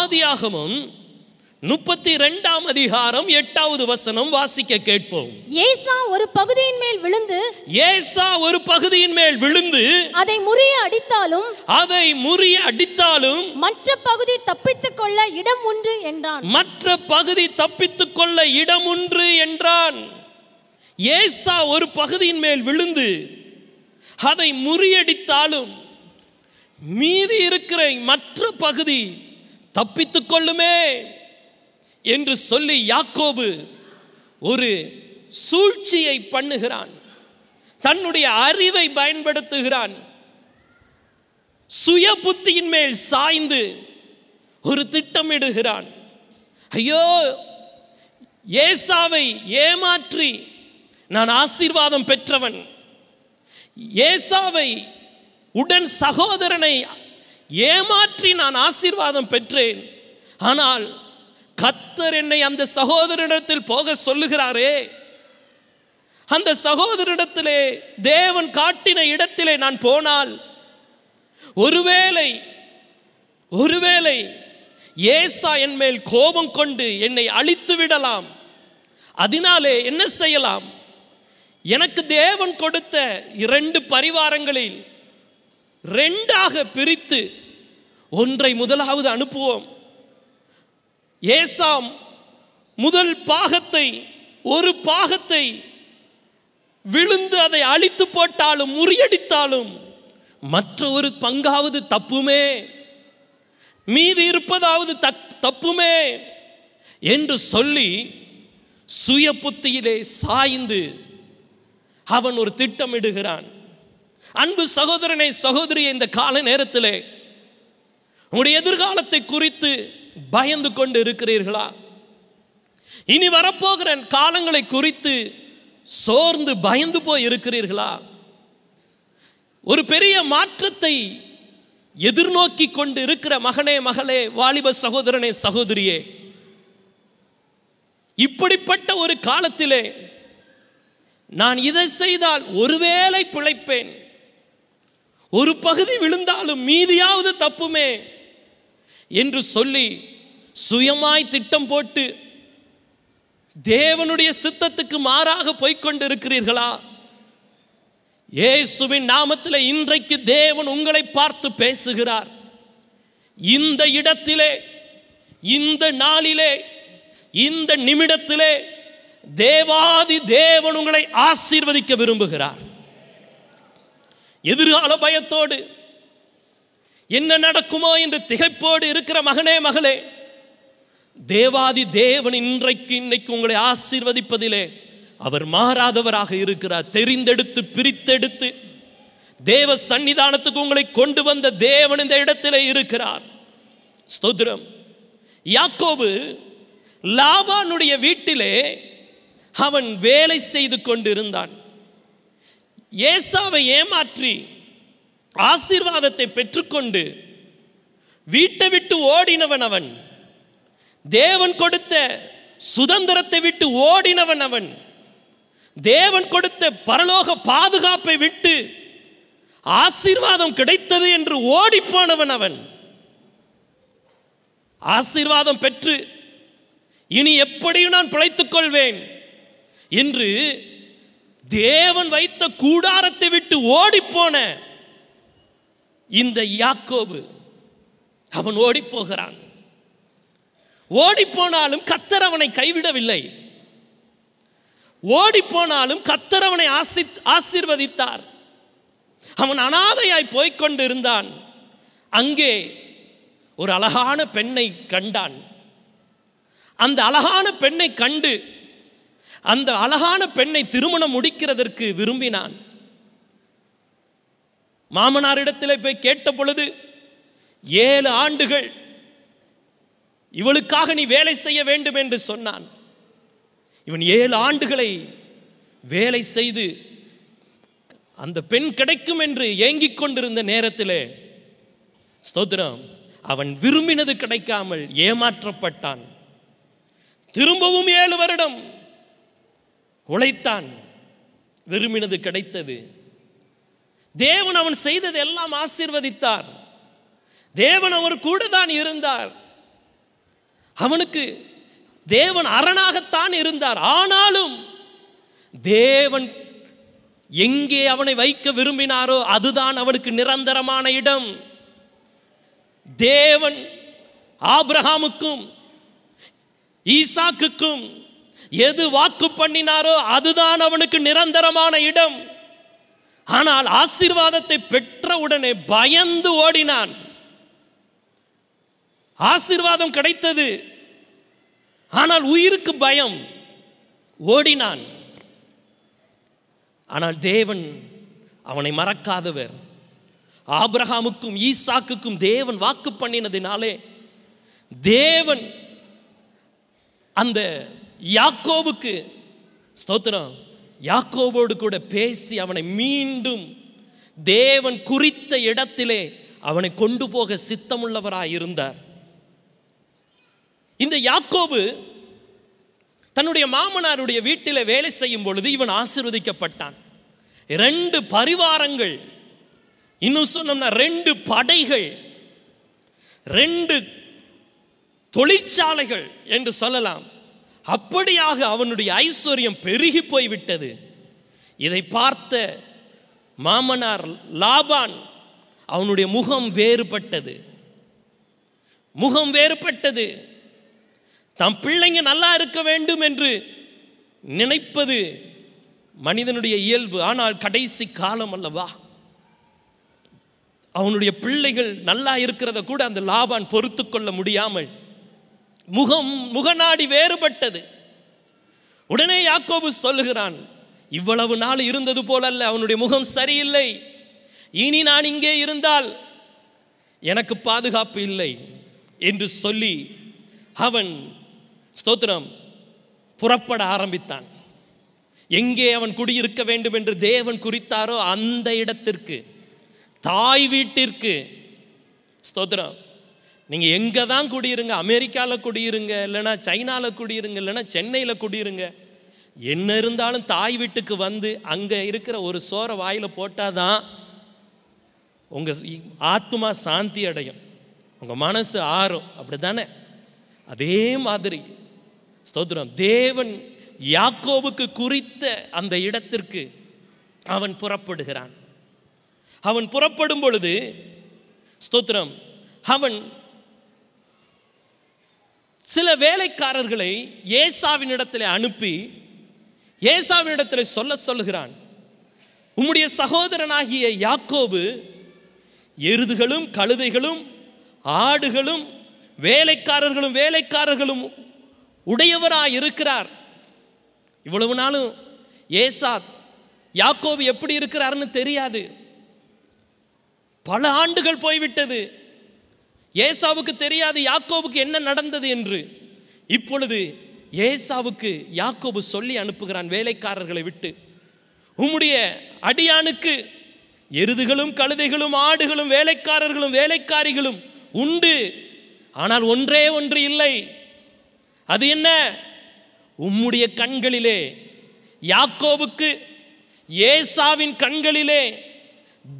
ஆதியாகமும் முப்பத்தி ரெண்டாம் அதிகாரம் எட்டாவது வசனம் வாசிக்க கேட்போம் ஏசா ஒரு பகுதியின் மேல் விழுந்து ஏசா ஒரு பகுதியின் மேல் விழுந்து அதை முறிய அடித்தாலும் அதை முறிய அடித்தாலும் மற்ற பகுதி தப்பித்துக் கொள்ள இடம் உண்டு என்றான் மற்ற பகுதி தப்பித்துக் கொள்ள இடம் உண்டு என்றான் ஏசா ஒரு பகுதியின் மேல் விழுந்து அதை முறியடித்தாலும் மீதி இருக்கிற மற்ற பகுதி தப்பித்துக் கொள்ளுமே என்று சொல்லி யாக்கோபு ஒரு சூழ்ச்சியை பண்ணுகிறான் தன்னுடைய அறிவை பயன்படுத்துகிறான் சுய புத்தியின் மேல் சாய்ந்து ஒரு திட்டமிடுகிறான் ஐயோ ஏசாவை ஏமாற்றி நான் ஆசீர்வாதம் பெற்றவன் ஏசாவை உடன் சகோதரனை ஏமாற்றி நான் ஆசீர்வாதம் பெற்றேன் ஆனால் கத்தர் என்னை அந்த சகோதரனிடத்தில் போக சொல்லுகிறாரே அந்த சகோதரிடத்திலே தேவன் காட்டின இடத்திலே நான் போனால் ஒருவேளை ஒருவேளை ஏசா என் மேல் கோபம் கொண்டு என்னை அழித்து விடலாம் அதனாலே என்ன செய்யலாம் எனக்கு தேவன் கொடுத்த இரண்டு பரிவாரங்களில் ரெண்டாக பிரித்து ஒன்றை முதலாவது அனுப்புவோம் ஏசாம் முதல் பாகத்தை ஒரு பாகத்தை விழுந்து அதை அழித்து போட்டாலும் முறியடித்தாலும் மற்ற ஒரு பங்காவது தப்புமே மீதி இருப்பதாவது தப்புமே என்று சொல்லி சுய புத்தியிலே சாய்ந்து அவன் ஒரு திட்டமிடுகிறான் அன்பு சகோதரனை சகோதரியை இந்த கால நேரத்திலே உங்களுடைய எதிர்காலத்தை குறித்து பயந்து கொண்டு இருக்கிறீர்களா இனி வரப்போகிற காலங்களை குறித்து சோர்ந்து பயந்து போய் இருக்கிறீர்களா ஒரு பெரிய மாற்றத்தை எதிர்நோக்கி கொண்டு இருக்கிற மகனே மகளே வாலிப சகோதரனே சகோதரியே இப்படிப்பட்ட ஒரு காலத்திலே நான் இதை செய்தால் ஒருவேளை பிழைப்பேன் ஒரு பகுதி விழுந்தாலும் மீதியாவது தப்புமே என்று சொல்லி சுயமாய் திட்டம் போட்டு தேவனுடைய சித்தத்துக்கு மாறாக போய்கொண்டிருக்கிறீர்களா இருக்கிறீர்களா இயேசுவின் நாமத்தில் இன்றைக்கு தேவன் உங்களை பார்த்து பேசுகிறார் இந்த இடத்திலே இந்த நாளிலே இந்த நிமிடத்திலே தேவாதி தேவன் உங்களை ஆசீர்வதிக்க விரும்புகிறார் எதிர்கால பயத்தோடு என்ன நடக்குமோ என்று திகைப்போடு இருக்கிற மகனே மகளே தேவாதி தேவன் இன்றைக்கு இன்னைக்கு உங்களை ஆசீர்வதிப்பதிலே அவர் மாறாதவராக இருக்கிறார் தெரிந்தெடுத்து பிரித்தெடுத்து தேவ சந்நிதானத்துக்கு உங்களை கொண்டு வந்த தேவன் இந்த இடத்திலே இருக்கிறார் ஸ்தோத்திரம் யாக்கோபு லாபானுடைய வீட்டிலே அவன் வேலை செய்து கொண்டிருந்தான் ஏசாவை ஏமாற்றி ஆசீர்வாதத்தை பெற்றுக்கொண்டு வீட்டை விட்டு ஓடினவன் அவன் தேவன் கொடுத்த சுதந்திரத்தை விட்டு ஓடினவன் அவன் தேவன் கொடுத்த பரலோக பாதுகாப்பை விட்டு ஆசீர்வாதம் கிடைத்தது என்று ஓடிப்போனவன் அவன் ஆசீர்வாதம் பெற்று இனி எப்படியும் நான் பிழைத்துக் கொள்வேன் என்று தேவன் வைத்த கூடாரத்தை விட்டு ஓடிப்போன இந்த யாக்கோபு அவன் ஓடி போகிறான் ஓடி போனாலும் கத்தர் அவனை கைவிடவில்லை ஓடி போனாலும் கத்தர் அவனை ஆசி ஆசிர்வதித்தார் அவன் அனாதையாய் போய்கொண்டு இருந்தான் அங்கே ஒரு அழகான பெண்ணை கண்டான் அந்த அழகான பெண்ணை கண்டு அந்த அழகான பெண்ணை திருமணம் முடிக்கிறதற்கு விரும்பினான் மாமனாரிடத்தில் போய் கேட்ட பொழுது ஏழு ஆண்டுகள் இவளுக்காக நீ வேலை செய்ய வேண்டும் என்று சொன்னான் இவன் ஏழு ஆண்டுகளை வேலை செய்து அந்த பெண் கிடைக்கும் என்று ஏங்கிக் கொண்டிருந்த நேரத்தில் ஸ்தோத்திரம் அவன் விரும்பினது கிடைக்காமல் ஏமாற்றப்பட்டான் திரும்பவும் ஏழு வருடம் உழைத்தான் விரும்பினது கிடைத்தது தேவன் அவன் செய்தது எல்லாம் ஆசீர்வதித்தார் தேவன் அவர் கூட தான் இருந்தார் அவனுக்கு தேவன் அரணாகத்தான் இருந்தார் ஆனாலும் தேவன் எங்கே அவனை வைக்க விரும்பினாரோ அதுதான் அவனுக்கு நிரந்தரமான இடம் தேவன் ஆப்ரஹாமுக்கும் ஈசாக்குக்கும் எது வாக்கு பண்ணினாரோ அதுதான் அவனுக்கு நிரந்தரமான இடம் ஆனால் ஆசீர்வாதத்தை பெற்ற உடனே பயந்து ஓடினான் ஆசீர்வாதம் கிடைத்தது ஆனால் உயிருக்கு பயம் ஓடினான் ஆனால் தேவன் அவனை மறக்காதவர் ஆபிரஹாமுக்கும் ஈசாக்குக்கும் தேவன் வாக்கு பண்ணினதினாலே தேவன் அந்த யாக்கோவுக்கு ஸ்தோத்திரம் யாக்கோவோடு கூட பேசி அவனை மீண்டும் தேவன் குறித்த இடத்திலே அவனை கொண்டு போக சித்தமுள்ளவராக இருந்தார் இந்த யாக்கோபு தன்னுடைய மாமனாருடைய வீட்டில் வேலை செய்யும் பொழுது இவன் ஆசிர்வதிக்கப்பட்டான் ரெண்டு பரிவாரங்கள் இன்னும் சொன்னோம்னா ரெண்டு படைகள் ரெண்டு தொழிற்சாலைகள் என்று சொல்லலாம் அப்படியாக அவனுடைய ஐஸ்வர்யம் பெருகி போய்விட்டது இதை பார்த்த மாமனார் லாபான் அவனுடைய முகம் வேறுபட்டது முகம் வேறுபட்டது தம் பிள்ளைங்க நல்லா இருக்க வேண்டும் என்று நினைப்பது மனிதனுடைய இயல்பு ஆனால் கடைசி காலம் அல்லவா அவனுடைய பிள்ளைகள் நல்லா இருக்கிறத கூட அந்த லாபான் பொறுத்து கொள்ள முடியாமல் முகம் முகநாடி வேறுபட்டது உடனே யாக்கோபு சொல்லுகிறான் இவ்வளவு நாள் இருந்தது போலல்ல அவனுடைய முகம் சரியில்லை இனி நான் இங்கே இருந்தால் எனக்கு பாதுகாப்பு இல்லை என்று சொல்லி அவன் ஸ்தோத்திரம் புறப்பட ஆரம்பித்தான் எங்கே அவன் குடியிருக்க வேண்டும் என்று தேவன் குறித்தாரோ அந்த இடத்திற்கு தாய் வீட்டிற்கு ஸ்தோத்திரம் நீங்கள் எங்கே தான் குடியிருங்க அமெரிக்காவில் குடியிருங்க இல்லைனா சைனாவில் குடியிருங்க இல்லைனா சென்னையில் குடியிருங்க என்ன இருந்தாலும் தாய் வீட்டுக்கு வந்து அங்கே இருக்கிற ஒரு சோற வாயில் போட்டால் தான் உங்கள் ஆத்மா சாந்தி அடையும் உங்கள் மனசு ஆறும் அப்படி தானே அதே மாதிரி ஸ்தோத்திரம் தேவன் யாக்கோவுக்கு குறித்த அந்த இடத்திற்கு அவன் புறப்படுகிறான் அவன் புறப்படும் பொழுது ஸ்தோத்திரம் அவன் சில வேலைக்காரர்களை ஏசாவின் இடத்துல அனுப்பி ஏசாவின் இடத்துல சொல்ல சொல்லுகிறான் உம்முடைய சகோதரனாகிய யாக்கோபு எருதுகளும் கழுதைகளும் ஆடுகளும் வேலைக்காரர்களும் வேலைக்காரர்களும் உடையவராக இருக்கிறார் இவ்வளவு நாளும் ஏசாத் யாக்கோபு எப்படி இருக்கிறாருன்னு தெரியாது பல ஆண்டுகள் போய்விட்டது ஏசாவுக்கு தெரியாது யாக்கோபுக்கு என்ன நடந்தது என்று இப்பொழுது ஏசாவுக்கு யாக்கோபு சொல்லி அனுப்புகிறான் வேலைக்காரர்களை விட்டு உம்முடைய அடியானுக்கு எருதுகளும் கழுதைகளும் ஆடுகளும் வேலைக்காரர்களும் வேலைக்காரிகளும் உண்டு ஆனால் ஒன்றே ஒன்று இல்லை அது என்ன உம்முடைய கண்களிலே யாக்கோபுக்கு ஏசாவின் கண்களிலே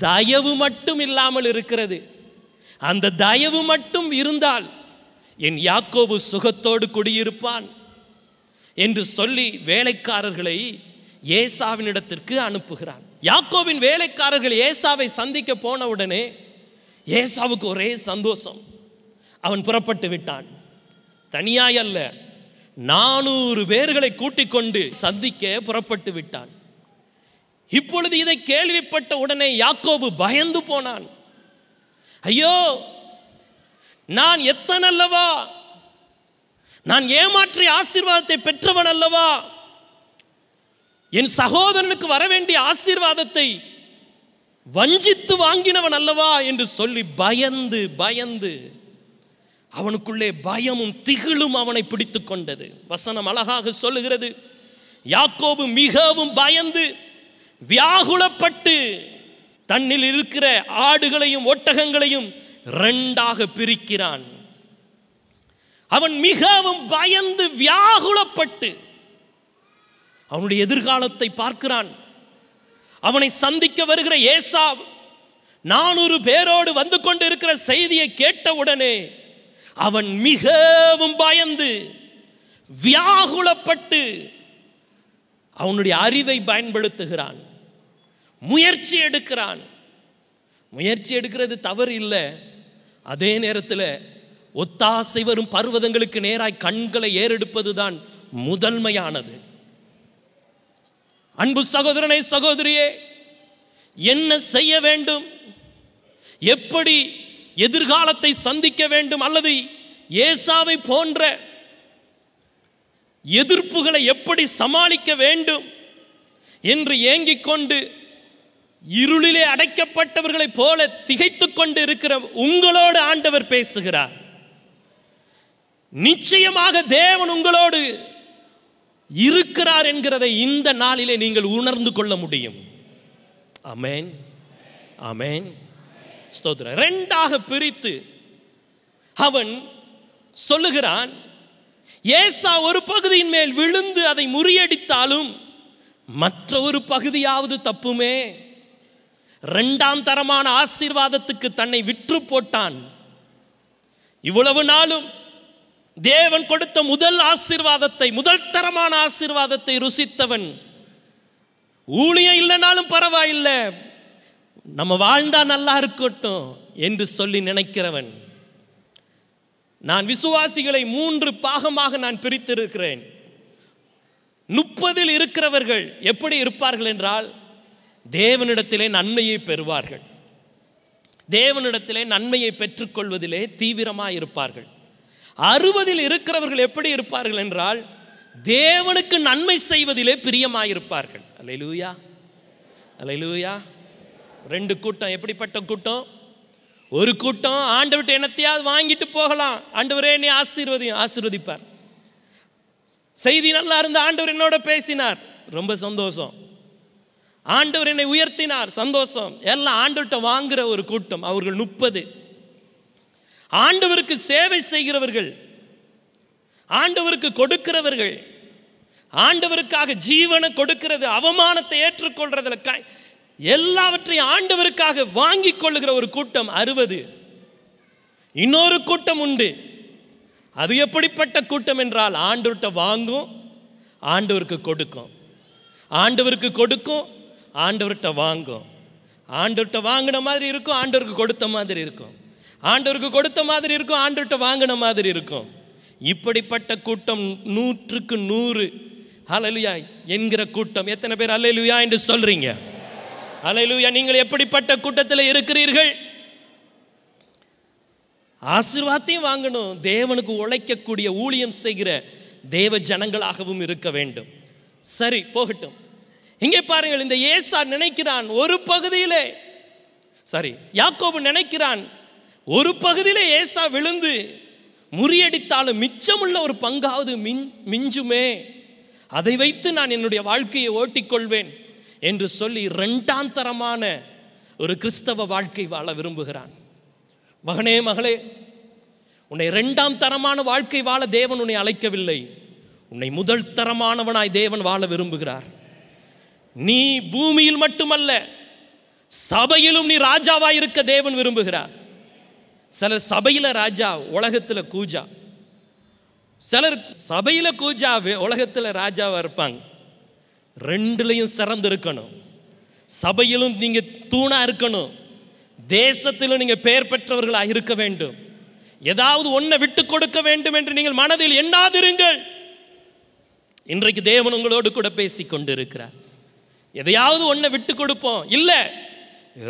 தயவு மட்டும் இல்லாமல் இருக்கிறது அந்த தயவு மட்டும் இருந்தால் என் யாக்கோபு சுகத்தோடு குடியிருப்பான் என்று சொல்லி வேலைக்காரர்களை இடத்திற்கு அனுப்புகிறான் யாக்கோவின் வேலைக்காரர்கள் ஏசாவை சந்திக்க போன உடனே ஏசாவுக்கு ஒரே சந்தோஷம் அவன் புறப்பட்டு விட்டான் தனியாய் அல்ல நானூறு பேர்களை கூட்டிக் கொண்டு சந்திக்க புறப்பட்டு விட்டான் இப்பொழுது இதை கேள்விப்பட்ட உடனே யாக்கோபு பயந்து போனான் ஐயோ நான் எத்தன் அல்லவா நான் ஏமாற்றி ஆசீர்வாதத்தை பெற்றவன் அல்லவா என் சகோதரனுக்கு வர வேண்டிய ஆசீர்வாதத்தை வஞ்சித்து வாங்கினவன் அல்லவா என்று சொல்லி பயந்து பயந்து அவனுக்குள்ளே பயமும் திகிலும் அவனை பிடித்து கொண்டது வசனம் அழகாக சொல்லுகிறது யாக்கோபு மிகவும் பயந்து வியாகுலப்பட்டு தன்னில் இருக்கிற ஆடுகளையும் ஒட்டகங்களையும் ரெண்டாக பிரிக்கிறான் அவன் மிகவும் பயந்து வியாகுலப்பட்டு அவனுடைய எதிர்காலத்தை பார்க்கிறான் அவனை சந்திக்க வருகிற ஏசா நானூறு பேரோடு வந்து கொண்டு இருக்கிற செய்தியை கேட்டவுடனே அவன் மிகவும் பயந்து வியாகுலப்பட்டு அவனுடைய அறிவை பயன்படுத்துகிறான் முயற்சி எடுக்கிறான் முயற்சி எடுக்கிறது தவறு இல்லை அதே நேரத்தில் ஒத்தாசை வரும் பர்வதங்களுக்கு நேராய் கண்களை ஏறெடுப்பது தான் முதன்மையானது அன்பு சகோதரனை சகோதரியே என்ன செய்ய வேண்டும் எப்படி எதிர்காலத்தை சந்திக்க வேண்டும் அல்லது ஏசாவை போன்ற எதிர்ப்புகளை எப்படி சமாளிக்க வேண்டும் என்று ஏங்கிக் கொண்டு இருளிலே அடைக்கப்பட்டவர்களைப் போல திகைத்துக் கொண்டு இருக்கிற உங்களோடு ஆண்டவர் பேசுகிறார் நிச்சயமாக தேவன் உங்களோடு இருக்கிறார் என்கிறதை இந்த நாளிலே நீங்கள் உணர்ந்து கொள்ள முடியும் அமேன் அமேன் ஸ்தோத்ர ரெண்டாக பிரித்து அவன் சொல்லுகிறான் ஏசா ஒரு பகுதியின் மேல் விழுந்து அதை முறியடித்தாலும் மற்ற ஒரு பகுதியாவது தப்புமே ரெண்டாம் தரமான ஆசீர்வாதத்துக்கு தன்னை விற்று போட்டான் இவ்வளவு நாளும் தேவன் கொடுத்த முதல் ஆசீர்வாதத்தை முதல் தரமான ஆசீர்வாதத்தை ருசித்தவன் ஊழியம் இல்லைனாலும் பரவாயில்லை நம்ம வாழ்ந்தா நல்லா இருக்கட்டும் என்று சொல்லி நினைக்கிறவன் நான் விசுவாசிகளை மூன்று பாகமாக நான் பிரித்திருக்கிறேன் முப்பதில் இருக்கிறவர்கள் எப்படி இருப்பார்கள் என்றால் தேவனிடத்திலே நன்மையை பெறுவார்கள் தேவனிடத்திலே நன்மையை பெற்றுக்கொள்வதிலே தீவிரமாக இருப்பார்கள் அறுபதில் இருக்கிறவர்கள் எப்படி இருப்பார்கள் என்றால் தேவனுக்கு நன்மை செய்வதிலே பிரியமாயிருப்பார்கள் அலையிலூயா அலையிலூயா ரெண்டு கூட்டம் எப்படிப்பட்ட கூட்டம் ஒரு கூட்டம் ஆண்டவர்கிட்ட என்னத்தையாவது வாங்கிட்டு போகலாம் ஆண்டவரே நீ ஆசீர்வதி ஆசீர்வதிப்பார் செய்தி நல்லா இருந்த ஆண்டவர் என்னோட பேசினார் ரொம்ப சந்தோஷம் ஆண்டவர் என்னை உயர்த்தினார் சந்தோஷம் எல்லாம் ஆண்டுகிட்ட வாங்குற ஒரு கூட்டம் அவர்கள் முப்பது ஆண்டவருக்கு சேவை செய்கிறவர்கள் ஆண்டவருக்கு கொடுக்கிறவர்கள் ஆண்டவருக்காக ஜீவனை கொடுக்கிறது அவமானத்தை ஏற்றுக்கொள்றதுல க எல்லாவற்றையும் ஆண்டவருக்காக வாங்கி கொள்ளுகிற ஒரு கூட்டம் அறுபது இன்னொரு கூட்டம் உண்டு அது எப்படிப்பட்ட கூட்டம் என்றால் ஆண்டவர்கிட்ட வாங்கும் ஆண்டவருக்கு கொடுக்கும் ஆண்டவருக்கு கொடுக்கும் ஆண்டவர்கிட்ட வாங்கும் ஆண்டவர்கிட்ட வாங்கின மாதிரி இருக்கும் ஆண்டவருக்கு கொடுத்த மாதிரி இருக்கும் ஆண்டவருக்கு கொடுத்த மாதிரி இருக்கும் ஆண்டவர்கிட்ட வாங்கின மாதிரி இருக்கும் இப்படிப்பட்ட கூட்டம் நூற்றுக்கு நூறு அலலுயா என்கிற கூட்டம் எத்தனை பேர் அலலுயா என்று சொல்றீங்க அலலுயா நீங்கள் எப்படிப்பட்ட கூட்டத்தில் இருக்கிறீர்கள் ஆசிர்வாதத்தையும் வாங்கணும் தேவனுக்கு உழைக்கக்கூடிய ஊழியம் செய்கிற தேவ ஜனங்களாகவும் இருக்க வேண்டும் சரி போகட்டும் இங்கே பாருங்கள் இந்த ஏசா நினைக்கிறான் ஒரு பகுதியிலே சாரி யாக்கோபு நினைக்கிறான் ஒரு பகுதியிலே ஏசா விழுந்து முறியடித்தாலும் மிச்சமுள்ள ஒரு பங்காவது மின் மிஞ்சுமே அதை வைத்து நான் என்னுடைய வாழ்க்கையை ஓட்டிக்கொள்வேன் என்று சொல்லி ரெண்டாந்தரமான ஒரு கிறிஸ்தவ வாழ்க்கை வாழ விரும்புகிறான் மகனே மகளே உன்னை ரெண்டாம் தரமான வாழ்க்கை வாழ தேவன் உன்னை அழைக்கவில்லை உன்னை முதல் தரமானவனாய் தேவன் வாழ விரும்புகிறார் நீ பூமியில் மட்டுமல்ல சபையிலும் நீ ராஜாவா இருக்க தேவன் விரும்புகிறார் சிலர் சபையில் ராஜா உலகத்தில் கூஜா சிலர் சபையில் கூஜா உலகத்தில் ராஜாவாக இருப்பாங்க ரெண்டுலையும் சிறந்து இருக்கணும் சபையிலும் நீங்கள் தூணாக இருக்கணும் தேசத்திலும் நீங்கள் பெயர் பெற்றவர்களாக இருக்க வேண்டும் ஏதாவது ஒன்ன விட்டு கொடுக்க வேண்டும் என்று நீங்கள் மனதில் எண்ணாதிருங்கள் இன்றைக்கு தேவன் உங்களோடு கூட பேசிக் கொண்டிருக்கிறார் எதையாவது ஒன்றை விட்டு கொடுப்போம் இல்லை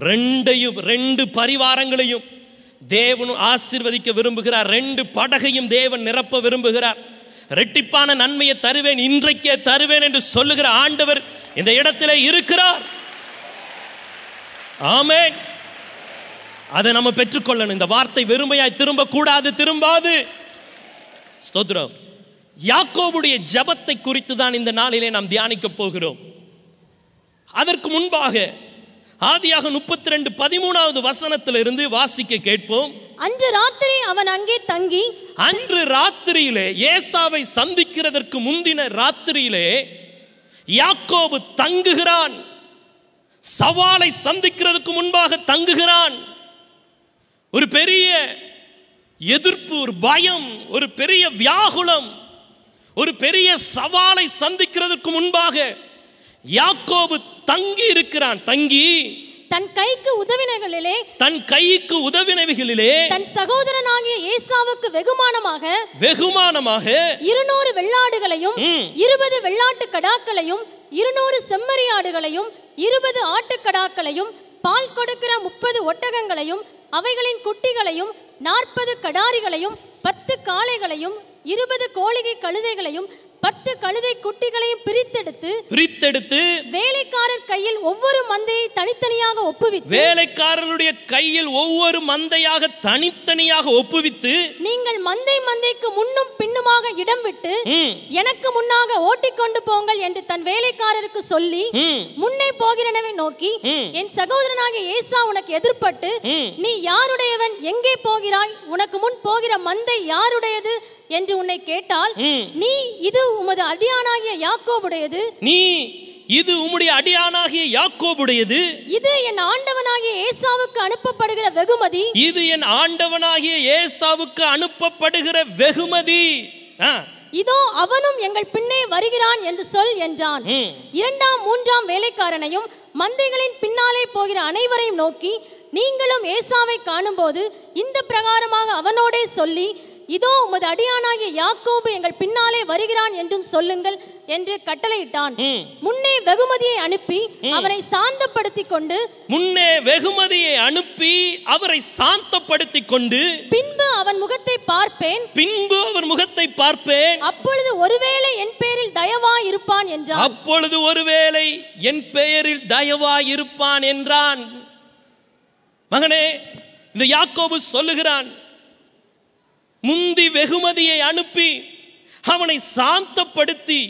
ரெண்டையும் ரெண்டு பரிவாரங்களையும் தேவன் ஆசிர்வதிக்க விரும்புகிறார் ரெண்டு படகையும் தேவன் நிரப்ப விரும்புகிறார் ரெட்டிப்பான நன்மையை தருவேன் இன்றைக்கே தருவேன் என்று சொல்லுகிற ஆண்டவர் இந்த இடத்துல இருக்கிறார் ஆமே அதை நம்ம பெற்றுக்கொள்ளணும் இந்த வார்த்தை வெறுமையாய் திரும்ப கூடாது திரும்பாது ஸ்தோத்ரம் யாக்கோவுடைய ஜபத்தை குறித்து தான் இந்த நாளிலே நாம் தியானிக்க போகிறோம் அதற்கு முன்பாக ஆதியாக முப்பத்தி ரெண்டு பதிமூணாவது வசனத்துல இருந்து வாசிக்க கேட்போம் அன்று ராத்திரி அவன் அங்கே தங்கி அன்று ராத்திரியிலே ஏசாவை சந்திக்கிறதற்கு முந்தின ராத்திரியிலே யாக்கோபு தங்குகிறான் சவாலை சந்திக்கிறதுக்கு முன்பாக தங்குகிறான் ஒரு பெரிய எதிர்ப்பு ஒரு பயம் ஒரு பெரிய வியாகுலம் ஒரு பெரிய சவாலை சந்திக்கிறதுக்கு முன்பாக யாக்கோபு தங்கி இருக்கிறான் தங்கி தன் கைக்கு உதவினைகளிலே தன் கைக்கு உதவினைகளிலே தன் சகோதரனாகிய ஏசாவுக்கு வெகுமானமாக வெகுமானமாக இருநூறு வெள்ளாடுகளையும் இருபது வெள்ளாட்டு கடாக்களையும் இருநூறு செம்மறியாடுகளையும் இருபது ஆட்டுக்கடாக்களையும் பால் கொடுக்கிற முப்பது ஒட்டகங்களையும் அவைகளின் குட்டிகளையும் நாற்பது கடாரிகளையும் பத்து காளைகளையும் இருபது கோழிகை கழுதைகளையும் பத்து கழுதை குட்டிகளையும் பிரித்தெடுத்து பிரித்தெடுத்து வேலைக்காரர் கையில் ஒவ்வொரு மந்தையை தனித்தனியாக ஒப்புவித்து வேலைக்காரனுடைய கையில் ஒவ்வொரு மந்தையாக தனித்தனியாக ஒப்புவித்து நீங்கள் மந்தை மந்தைக்கு முன்னும் பின்னுமாக இடம் விட்டு எனக்கு முன்னாக ஓட்டிக்கொண்டு போங்கள் என்று தன் வேலைக்காரருக்கு சொல்லி முன்னே போகிறனவை நோக்கி என் சகோதரனாக ஏசா உனக்கு எதிர்பட்டு நீ யாருடையவன் எங்கே போகிறாய் உனக்கு முன் போகிற மந்தை யாருடையது என்று உன்னை கேட்டால் நீ இது உமது அடியானாகிய யாக்கோபுடையது நீ இது உம்முடைய அடியானாகிய யாக்கோபுடையது இது என் ஆண்டவனாகிய ஏசாவுக்கு அனுப்பப்படுகிற வெகுமதி இது என் ஆண்டவனாகிய ஏசாவுக்கு அனுப்பப்படுகிற வெகுமதி இதோ அவனும் எங்கள் பின்னே வருகிறான் என்று சொல் என்றான் இரண்டாம் மூன்றாம் வேலைக்காரனையும் மந்தைகளின் பின்னாலே போகிற அனைவரையும் நோக்கி நீங்களும் ஏசாவை காணும்போது இந்த பிரகாரமாக அவனோடே சொல்லி இதோ உமது அடியானாகிய யாக்கோபு எங்கள் பின்னாலே வருகிறான் என்றும் சொல்லுங்கள் என்று கட்டளையிட்டான் முன்னே வெகுமதியை அனுப்பி அவரை சாந்தப்படுத்தி கொண்டு முன்னே வெகுமதியை அனுப்பி அவரை சாந்தப்படுத்தி கொண்டு பின்பு அவன் முகத்தை பார்ப்பேன் பின்பு அவர் முகத்தை பார்ப்பேன் அப்பொழுது ஒருவேளை என் பெயரில் தயவா இருப்பான் என்றான் அப்பொழுது ஒருவேளை என் பெயரில் தயவா இருப்பான் என்றான் மகனே இந்த யாக்கோபு சொல்லுகிறான் முந்தி வெகுமதியை அனுப்பி அவனை சாந்தப்படுத்தி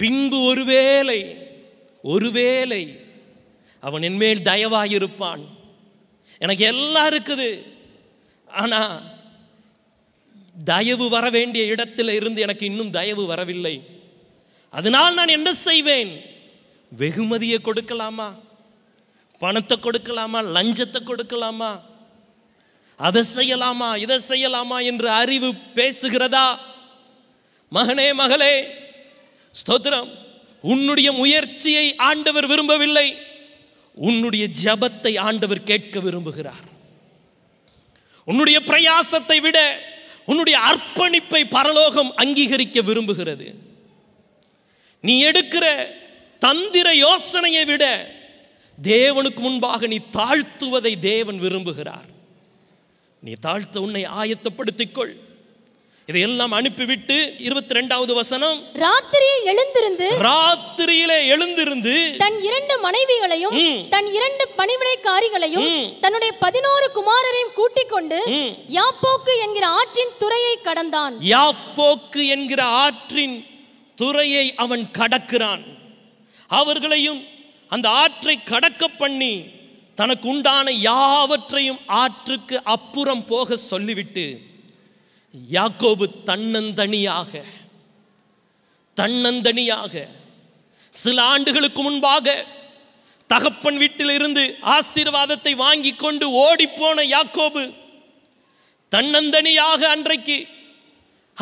பின்பு ஒருவேளை ஒருவேளை அவன் என்மேல் தயவாயிருப்பான் எனக்கு எல்லாம் இருக்குது ஆனால் தயவு வர வேண்டிய இடத்தில் இருந்து எனக்கு இன்னும் தயவு வரவில்லை அதனால் நான் என்ன செய்வேன் வெகுமதியை கொடுக்கலாமா பணத்தை கொடுக்கலாமா லஞ்சத்தை கொடுக்கலாமா அதை செய்யலாமா இதை செய்யலாமா என்று அறிவு பேசுகிறதா மகனே மகளே ஸ்தோத்திரம் உன்னுடைய முயற்சியை ஆண்டவர் விரும்பவில்லை உன்னுடைய ஜபத்தை ஆண்டவர் கேட்க விரும்புகிறார் உன்னுடைய பிரயாசத்தை விட உன்னுடைய அர்ப்பணிப்பை பரலோகம் அங்கீகரிக்க விரும்புகிறது நீ எடுக்கிற தந்திர யோசனையை விட தேவனுக்கு முன்பாக நீ தாழ்த்துவதை தேவன் விரும்புகிறார் நீ தாழ்த்த உன்னை ஆயத்தப்படுத்திக்கொள் இதையெல்லாம் அனுப்பிவிட்டு இருபத்தி ரெண்டாவது வசனம் ராத்திரியில் எழுந்திருந்து ராத்திரியிலே எழுந்திருந்து தன் இரண்டு மனைவிகளையும் தன் இரண்டு பணிவிடைக்காரிகளையும் தன்னுடைய பதினோரு குமாரரையும் கூட்டிக் கொண்டு யாப்போக்கு என்கிற ஆற்றின் துறையை கடந்தான் யாப்போக்கு என்கிற ஆற்றின் துறையை அவன் கடக்கிறான் அவர்களையும் அந்த ஆற்றை கடக்க பண்ணி தனக்கு உண்டான யாவற்றையும் ஆற்றுக்கு அப்புறம் போக சொல்லிவிட்டு யாக்கோபு தன்னந்தனியாக தன்னந்தனியாக சில ஆண்டுகளுக்கு முன்பாக தகப்பன் வீட்டிலிருந்து ஆசீர்வாதத்தை வாங்கி கொண்டு ஓடிப்போன யாக்கோபு தன்னந்தனியாக அன்றைக்கு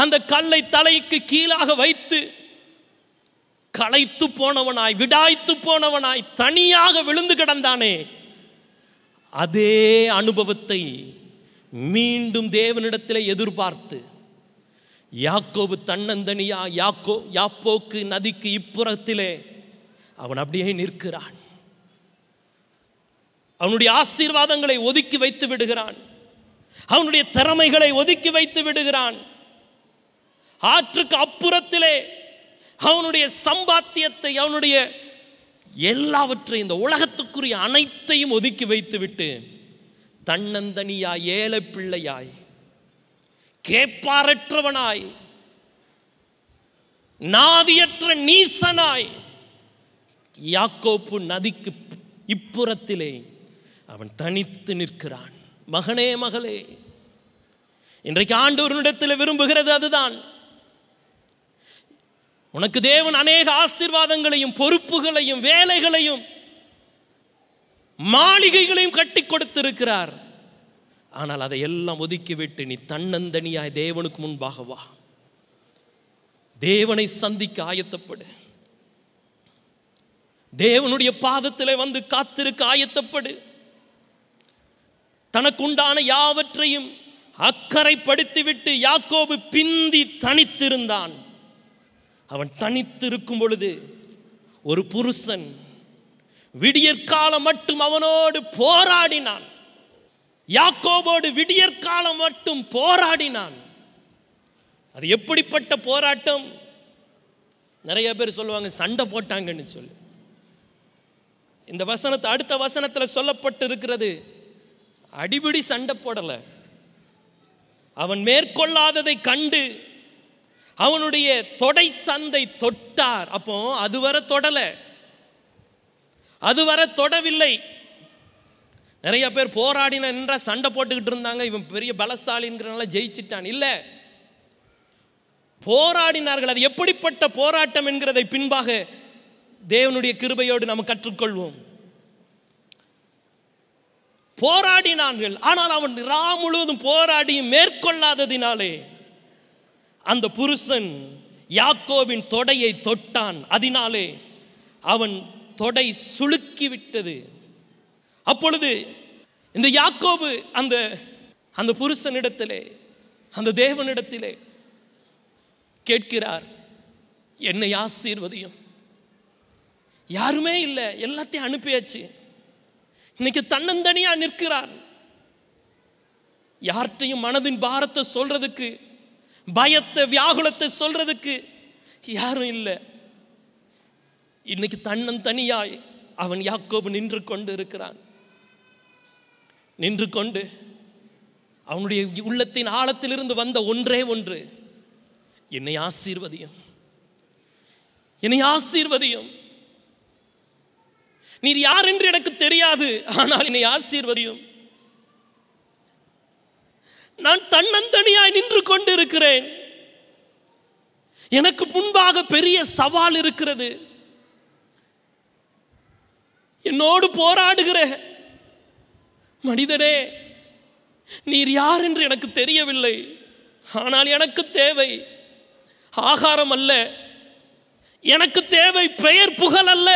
அந்த கல்லை தலைக்கு கீழாக வைத்து களைத்து போனவனாய் விடாய்த்து போனவனாய் தனியாக விழுந்து கிடந்தானே அதே அனுபவத்தை மீண்டும் தேவனிடத்தில் எதிர்பார்த்து யாக்கோபு தன்னந்தனியா யாக்கோ யாப்போக்கு நதிக்கு இப்புறத்திலே அவன் அப்படியே நிற்கிறான் அவனுடைய ஆசீர்வாதங்களை ஒதுக்கி வைத்து விடுகிறான் அவனுடைய திறமைகளை ஒதுக்கி வைத்து விடுகிறான் ஆற்றுக்கு அப்புறத்திலே அவனுடைய சம்பாத்தியத்தை அவனுடைய எல்லாவற்றையும் இந்த உலகத்துக்குரிய அனைத்தையும் ஒதுக்கி வைத்துவிட்டு தன்னந்தனியாய் ஏழை பிள்ளையாய் கேப்பாரற்றவனாய் நாதியற்ற நீசனாய் யாக்கோப்பு நதிக்கு இப்புறத்திலே அவன் தனித்து நிற்கிறான் மகனே மகளே இன்றைக்கு ஆண்டு ஆண்டவரிடத்தில் விரும்புகிறது அதுதான் உனக்கு தேவன் அநேக ஆசிர்வாதங்களையும் பொறுப்புகளையும் வேலைகளையும் மாளிகைகளையும் கட்டி கொடுத்திருக்கிறார் ஆனால் அதை எல்லாம் ஒதுக்கிவிட்டு நீ தன்னந்தனியாய் தேவனுக்கு முன்பாக வா தேவனை சந்திக்க ஆயத்தப்படு தேவனுடைய பாதத்தில் வந்து காத்திருக்க ஆயத்தப்படு தனக்குண்டான யாவற்றையும் அக்கறைப்படுத்திவிட்டு யாக்கோபு பிந்தி தனித்திருந்தான் அவன் தனித்து இருக்கும் பொழுது ஒரு புருஷன் விடியற்காலம் மட்டும் அவனோடு போராடினான் யாக்கோபோடு விடியற்காலம் மட்டும் போராடினான் அது எப்படிப்பட்ட போராட்டம் நிறைய பேர் சொல்லுவாங்க சண்டை போட்டாங்கன்னு சொல்லி இந்த வசனத்தை அடுத்த வசனத்தில் சொல்லப்பட்டு இருக்கிறது அடிபிடி சண்டை போடலை அவன் மேற்கொள்ளாததை கண்டு அவனுடைய தொடை சந்தை தொட்டார் அப்போ அதுவரை தொடலை அதுவரை தொடவில்லை நிறைய பேர் போராடின நின்ற சண்டை போட்டுக்கிட்டு இருந்தாங்க இவன் பெரிய பலசாலிங்கிறனால ஜெயிச்சிட்டான் இல்லை போராடினார்கள் அது எப்படிப்பட்ட போராட்டம் என்கிறதை பின்பாக தேவனுடைய கிருபையோடு நாம் கற்றுக்கொள்வோம் போராடினார்கள் ஆனால் அவன் ரா முழுவதும் போராடியும் மேற்கொள்ளாததினாலே அந்த புருஷன் யாக்கோவின் தொடையை தொட்டான் அதனாலே அவன் தொடை சுளுக்கி விட்டது அப்பொழுது இந்த யாக்கோபு அந்த அந்த புருஷனிடத்திலே அந்த தேவனிடத்திலே கேட்கிறார் என்னை ஆசீர்வதியும் யாருமே இல்லை எல்லாத்தையும் அனுப்பியாச்சு இன்னைக்கு தன்னந்தனியாக நிற்கிறார் யார்கிட்டையும் மனதின் பாரத்தை சொல்றதுக்கு பயத்தை வியாகுலத்தை சொல்றதுக்கு யாரும் இல்லை இன்னைக்கு தன்னன் தனியாய் அவன் யாக்கோபு நின்று கொண்டு இருக்கிறான் நின்று கொண்டு அவனுடைய உள்ளத்தின் ஆழத்திலிருந்து வந்த ஒன்றே ஒன்று என்னை ஆசீர்வதியும் என்னை ஆசீர்வதியும் நீர் யார் என்று எனக்கு தெரியாது ஆனால் என்னை ஆசீர்வதியும் நான் தன்னந்தனியாய் நின்று கொண்டிருக்கிறேன் எனக்கு முன்பாக பெரிய சவால் இருக்கிறது என்னோடு போராடுகிற மனிதனே நீர் யார் என்று எனக்கு தெரியவில்லை ஆனால் எனக்கு தேவை ஆகாரம் அல்ல எனக்கு தேவை பெயர் புகழ் அல்ல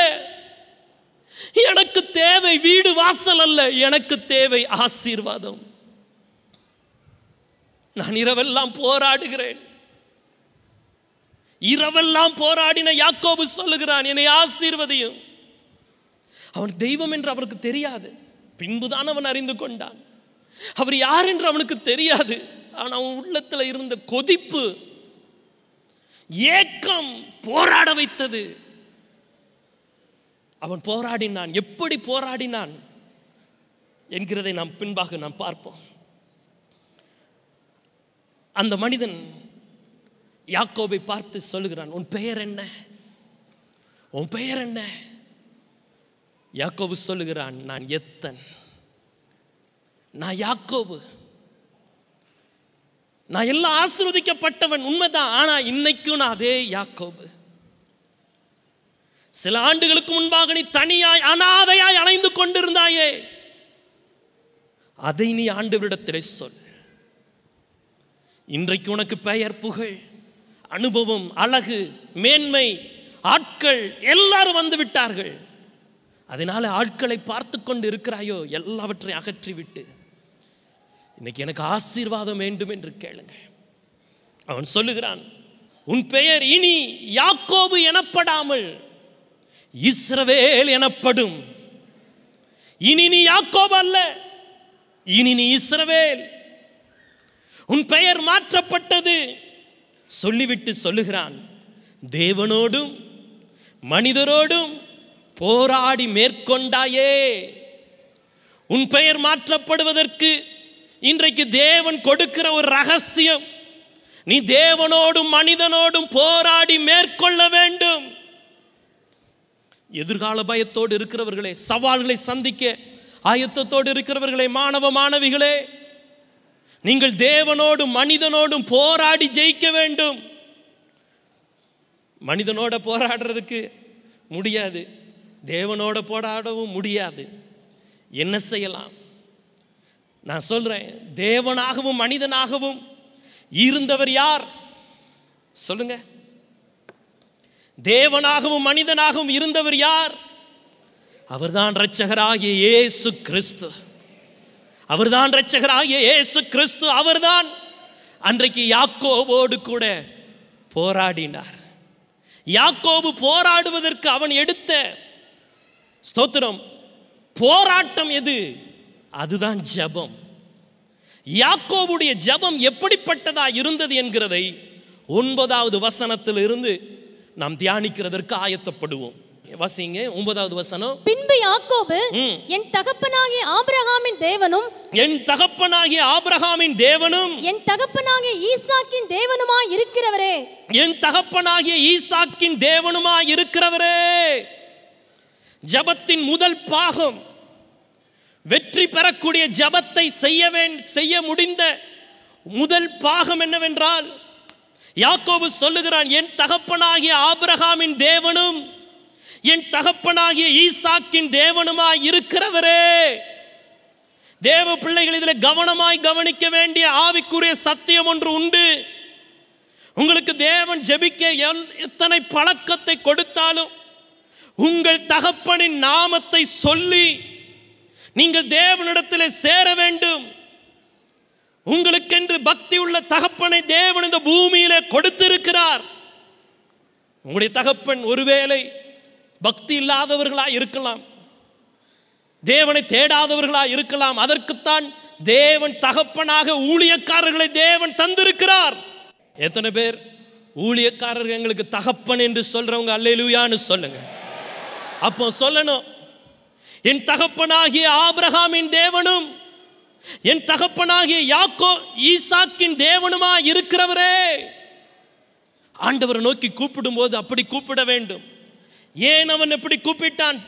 எனக்கு தேவை வீடு வாசல் அல்ல எனக்கு தேவை ஆசீர்வாதம் நான் இரவெல்லாம் போராடுகிறேன் இரவெல்லாம் போராடின யாக்கோபு சொல்லுகிறான் என்னை ஆசீர்வதியும் அவன் தெய்வம் என்று அவருக்கு தெரியாது பின்புதான் அவன் அறிந்து கொண்டான் அவர் யார் என்று அவனுக்கு தெரியாது ஆனால் அவன் உள்ளத்தில் இருந்த கொதிப்பு ஏக்கம் போராட வைத்தது அவன் போராடினான் எப்படி போராடினான் என்கிறதை நாம் பின்பாக நாம் பார்ப்போம் அந்த மனிதன் யாக்கோபை பார்த்து சொல்லுகிறான் உன் பெயர் என்ன உன் பெயர் என்ன யாக்கோபு சொல்லுகிறான் நான் எத்தன் நான் யாக்கோபு நான் எல்லாம் ஆசிர்வதிக்கப்பட்டவன் உண்மைதான் ஆனா இன்னைக்கும் நான் அதே யாக்கோபு சில ஆண்டுகளுக்கு முன்பாக நீ தனியாய் அனாதையாய் அணைந்து கொண்டிருந்தாயே அதை நீ ஆண்டவரிடத்திலே சொல் இன்றைக்கு உனக்கு பெயர் புகழ் அனுபவம் அழகு மேன்மை ஆட்கள் எல்லாரும் வந்து விட்டார்கள் அதனால ஆட்களை பார்த்து கொண்டு இருக்கிறாயோ எல்லாவற்றையும் அகற்றிவிட்டு இன்னைக்கு எனக்கு ஆசீர்வாதம் வேண்டும் என்று கேளுங்க அவன் சொல்லுகிறான் உன் பெயர் இனி யாக்கோபு எனப்படாமல் இஸ்ரவேல் எனப்படும் இனி நீ யாக்கோபு அல்ல இனி நீ இஸ்ரவேல் உன் பெயர் மாற்றப்பட்டது சொல்லிவிட்டு சொல்லுகிறான் தேவனோடும் மனிதரோடும் போராடி மேற்கொண்டாயே உன் பெயர் மாற்றப்படுவதற்கு இன்றைக்கு தேவன் கொடுக்கிற ஒரு ரகசியம் நீ தேவனோடும் மனிதனோடும் போராடி மேற்கொள்ள வேண்டும் எதிர்கால பயத்தோடு இருக்கிறவர்களே சவால்களை சந்திக்க ஆயத்தத்தோடு இருக்கிறவர்களே மாணவ மாணவிகளே நீங்கள் தேவனோடும் மனிதனோடும் போராடி ஜெயிக்க வேண்டும் மனிதனோட போராடுறதுக்கு முடியாது தேவனோட போராடவும் முடியாது என்ன செய்யலாம் நான் சொல்கிறேன் தேவனாகவும் மனிதனாகவும் இருந்தவர் யார் சொல்லுங்க தேவனாகவும் மனிதனாகவும் இருந்தவர் யார் அவர்தான் இரட்சகராகிய இயேசு கிறிஸ்து அவர்தான் ரட்சகராகிய இயேசு கிறிஸ்து அவர்தான் அன்றைக்கு யாக்கோவோடு கூட போராடினார் யாக்கோபு போராடுவதற்கு அவன் எடுத்த ஸ்தோத்திரம் போராட்டம் எது அதுதான் ஜபம் யாக்கோவுடைய ஜபம் எப்படிப்பட்டதா இருந்தது என்கிறதை ஒன்பதாவது வசனத்திலிருந்து நாம் தியானிக்கிறதற்கு ஆயத்தப்படுவோம் வாசிங்க ஒன்பதாவது வசனம் பின்பு யாக்கோபு என் தகப்பனாகிய ஆபிரகாமின் தேவனும் என் தகப்பனாகிய ஆபிரகாமின் தேவனும் என் தகப்பனாகிய ஈசாக்கின் தேவனுமா இருக்கிறவரே என் தகப்பனாகிய ஈசாக்கின் தேவனுமா இருக்கிறவரே ஜபத்தின் முதல் பாகம் வெற்றி பெறக்கூடிய ஜபத்தை செய்ய செய்ய முடிந்த முதல் பாகம் என்னவென்றால் யாக்கோபு சொல்லுகிறான் என் தகப்பனாகிய ஆபிரகாமின் தேவனும் என் தகப்பனாகிய ஈசாக்கின் தேவனுமாய் இருக்கிறவரே தேவ பிள்ளைகள் இதில் கவனமாய் கவனிக்க வேண்டிய ஆவிக்குரிய சத்தியம் ஒன்று உண்டு உங்களுக்கு தேவன் ஜெபிக்க எத்தனை பழக்கத்தை கொடுத்தாலும் உங்கள் தகப்பனின் நாமத்தை சொல்லி நீங்கள் தேவனிடத்தில் சேர வேண்டும் உங்களுக்கென்று பக்தி உள்ள தகப்பனை தேவன் இந்த பூமியில கொடுத்திருக்கிறார் உங்களுடைய தகப்பன் ஒருவேளை பக்தி இல்லாதவர்களாக இருக்கலாம் தேவனை தேடாதவர்களாக இருக்கலாம் அதற்குத்தான் தேவன் தகப்பனாக ஊழியக்காரர்களை தேவன் தந்திருக்கிறார் எத்தனை பேர் ஊழியக்காரர்கள் எங்களுக்கு தகப்பன் என்று சொல்றவங்க அல்லேலூயான்னு சொல்லுங்க அப்போ சொல்லணும் என் தகப்பனாகிய ஆபிரகாமின் தேவனும் என் தகப்பனாகிய யாக்கோ ஈசாக்கின் தேவனுமா இருக்கிறவரே ஆண்டவரை நோக்கி கூப்பிடும் போது அப்படி கூப்பிட வேண்டும் ஏன் அவன் எப்படி கூப்பிட்டான்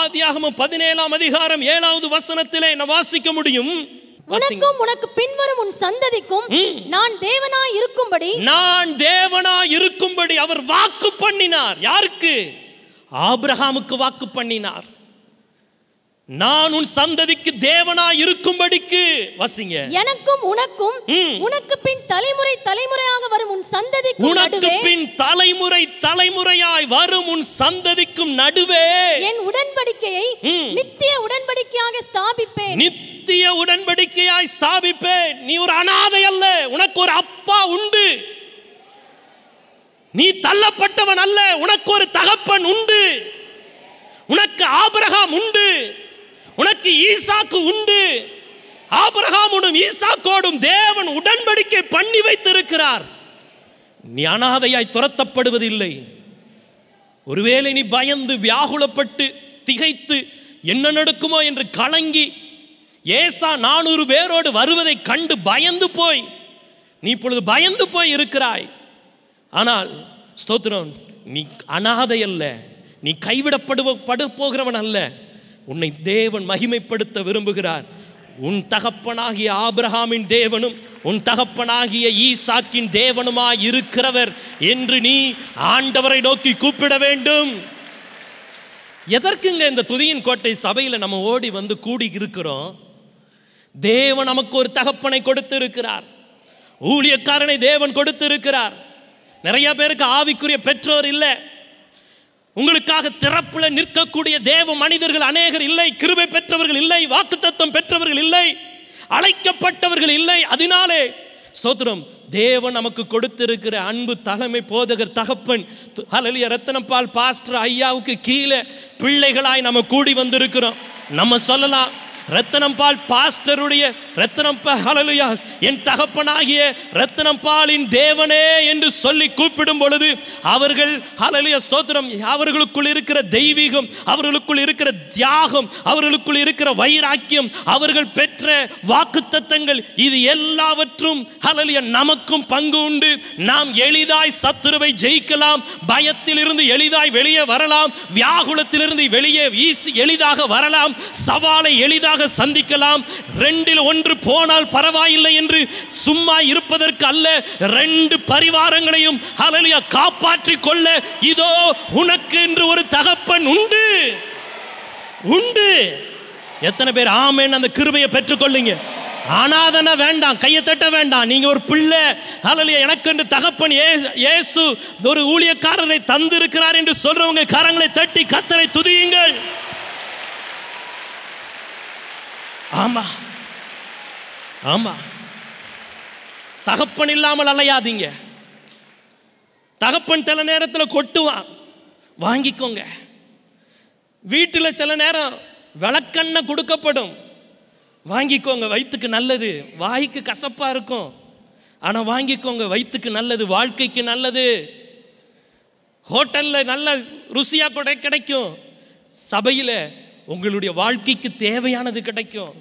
ஆதியாகமும் பதினேழாம் அதிகாரம் ஏழாவது வசனத்திலே என்ன வாசிக்க முடியும் உனக்கும் உனக்கு பின்வரும் உன் சந்ததிக்கும் நான் தேவனாய் இருக்கும்படி நான் தேவனாய் இருக்கும்படி அவர் வாக்கு பண்ணினார் யாருக்கு ஆபிரகாமுக்கு வாக்கு பண்ணினார் நான் உன் சந்ததிக்கு தேவனா இருக்கும்படிக்கு வசிங்க எனக்கும் உனக்கும் உனக்கு பின் தலைமுறை தலைமுறையாக வரும் உன் சந்ததிக்கு உனக்கு பின் தலைமுறை தலைமுறையாய் வரும் உன் சந்ததிக்கும் நடுவே என் உடன்படிக்கையை நித்திய உடன்படிக்கையாக ஸ்தாபிப்பேன் நித்திய உடன்படிக்கையாய் ஸ்தாபிப்பேன் நீ ஒரு அனாதை அல்ல உனக்கு ஒரு அப்பா உண்டு நீ தள்ளப்பட்டவன் அல்ல உனக்கு ஒரு தகப்பன் உண்டு உனக்கு ஆபரகம் உண்டு உனக்கு ஈசாக்கு உண்டு ஆபரகாமுடும் ஈசாக்கோடும் தேவன் உடன்படிக்கை பண்ணி வைத்திருக்கிறார் நீ அனாதையாய் துரத்தப்படுவதில்லை ஒருவேளை நீ பயந்து வியாகுலப்பட்டு திகைத்து என்ன நடக்குமோ என்று கலங்கி ஏசா நானூறு பேரோடு வருவதை கண்டு பயந்து போய் நீ இப்பொழுது பயந்து போய் இருக்கிறாய் ஆனால் ஸ்தோத்திரம் நீ அனாதை அல்ல நீ கைவிடப்படுவ படு போகிறவன் அல்ல உன்னை தேவன் மகிமைப்படுத்த விரும்புகிறார் உன் தகப்பனாகிய ஆபிரஹாமின் தேவனும் உன் தகப்பனாகிய ஈசாக்கின் தேவனுமாய் இருக்கிறவர் என்று நீ ஆண்டவரை நோக்கி கூப்பிட வேண்டும் எதற்குங்க இந்த துதியின் கோட்டை சபையில் நம்ம ஓடி வந்து கூடி இருக்கிறோம் தேவன் நமக்கு ஒரு தகப்பனை கொடுத்து இருக்கிறார் ஊழியக்காரனை தேவன் கொடுத்து இருக்கிறார் நிறைய பேருக்கு ஆவிக்குரிய பெற்றோர் இல்லை உங்களுக்காக திறப்புல நிற்கக்கூடிய தேவ மனிதர்கள் அநேகர் இல்லை கிருபை பெற்றவர்கள் இல்லை வாக்குத்தத்தம் பெற்றவர்கள் இல்லை அழைக்கப்பட்டவர்கள் இல்லை அதனாலே சோத்ரம் தேவன் நமக்கு கொடுத்திருக்கிற அன்பு தலைமை போதகர் தகப்பன் அலலிய ரத்தனப்பால் பாஸ்டர் ஐயாவுக்கு கீழே பிள்ளைகளாய் நம்ம கூடி வந்திருக்கிறோம் நம்ம சொல்லலாம் ரத்தனம்பால் பாஸ்டருடைய ரத்தனம்பலையா என் தகப்பனாகிய ரத்தனம்பாலின் தேவனே என்று சொல்லி கூப்பிடும் பொழுது அவர்கள் ஹலலுயா ஸ்தோத்திரம் அவர்களுக்குள் இருக்கிற தெய்வீகம் அவர்களுக்குள் இருக்கிற தியாகம் அவர்களுக்குள் இருக்கிற வைராக்கியம் அவர்கள் பெற்ற வாக்குத்தத்தங்கள் இது எல்லாவற்றும் ஹலலிய நமக்கும் பங்கு உண்டு நாம் எளிதாய் சத்துருவை ஜெயிக்கலாம் பயத்திலிருந்து எளிதாய் வெளியே வரலாம் வியாகுலத்திலிருந்து வெளியே ஈசி எளிதாக வரலாம் சவாலை எளிதாக எதிராக சந்திக்கலாம் ரெண்டில் ஒன்று போனால் பரவாயில்லை என்று சும்மா இருப்பதற்கு அல்ல ரெண்டு பரிவாரங்களையும் அலலியா காப்பாற்றி கொள்ள இதோ உனக்கு என்று ஒரு தகப்பன் உண்டு உண்டு எத்தனை பேர் ஆமேன் அந்த கிருபையை பெற்றுக்கொள்ளுங்க ஆனாதன வேண்டாம் கையை தட்ட வேண்டாம் நீங்க ஒரு பிள்ளை அலலியா எனக்கு என்று தகப்பன் ஏசு ஒரு ஊழியக்காரரை தந்திருக்கிறார் என்று சொல்றவங்க காரங்களை தட்டி கத்தரை துதியுங்கள் ஆமா ஆமா தகப்பன் இல்லாமல் அலையாதீங்க தகப்பன் சில நேரத்தில் கொட்டுவான் வாங்கிக்கோங்க வீட்டில் சில நேரம் விளக்கண்ண கொடுக்கப்படும் வாங்கிக்கோங்க வயிற்றுக்கு நல்லது வாய்க்கு கசப்பாக இருக்கும் ஆனால் வாங்கிக்கோங்க வயிற்றுக்கு நல்லது வாழ்க்கைக்கு நல்லது ஹோட்டலில் நல்ல ருசியாக கூட கிடைக்கும் சபையில் உங்களுடைய வாழ்க்கைக்கு தேவையானது கிடைக்கும்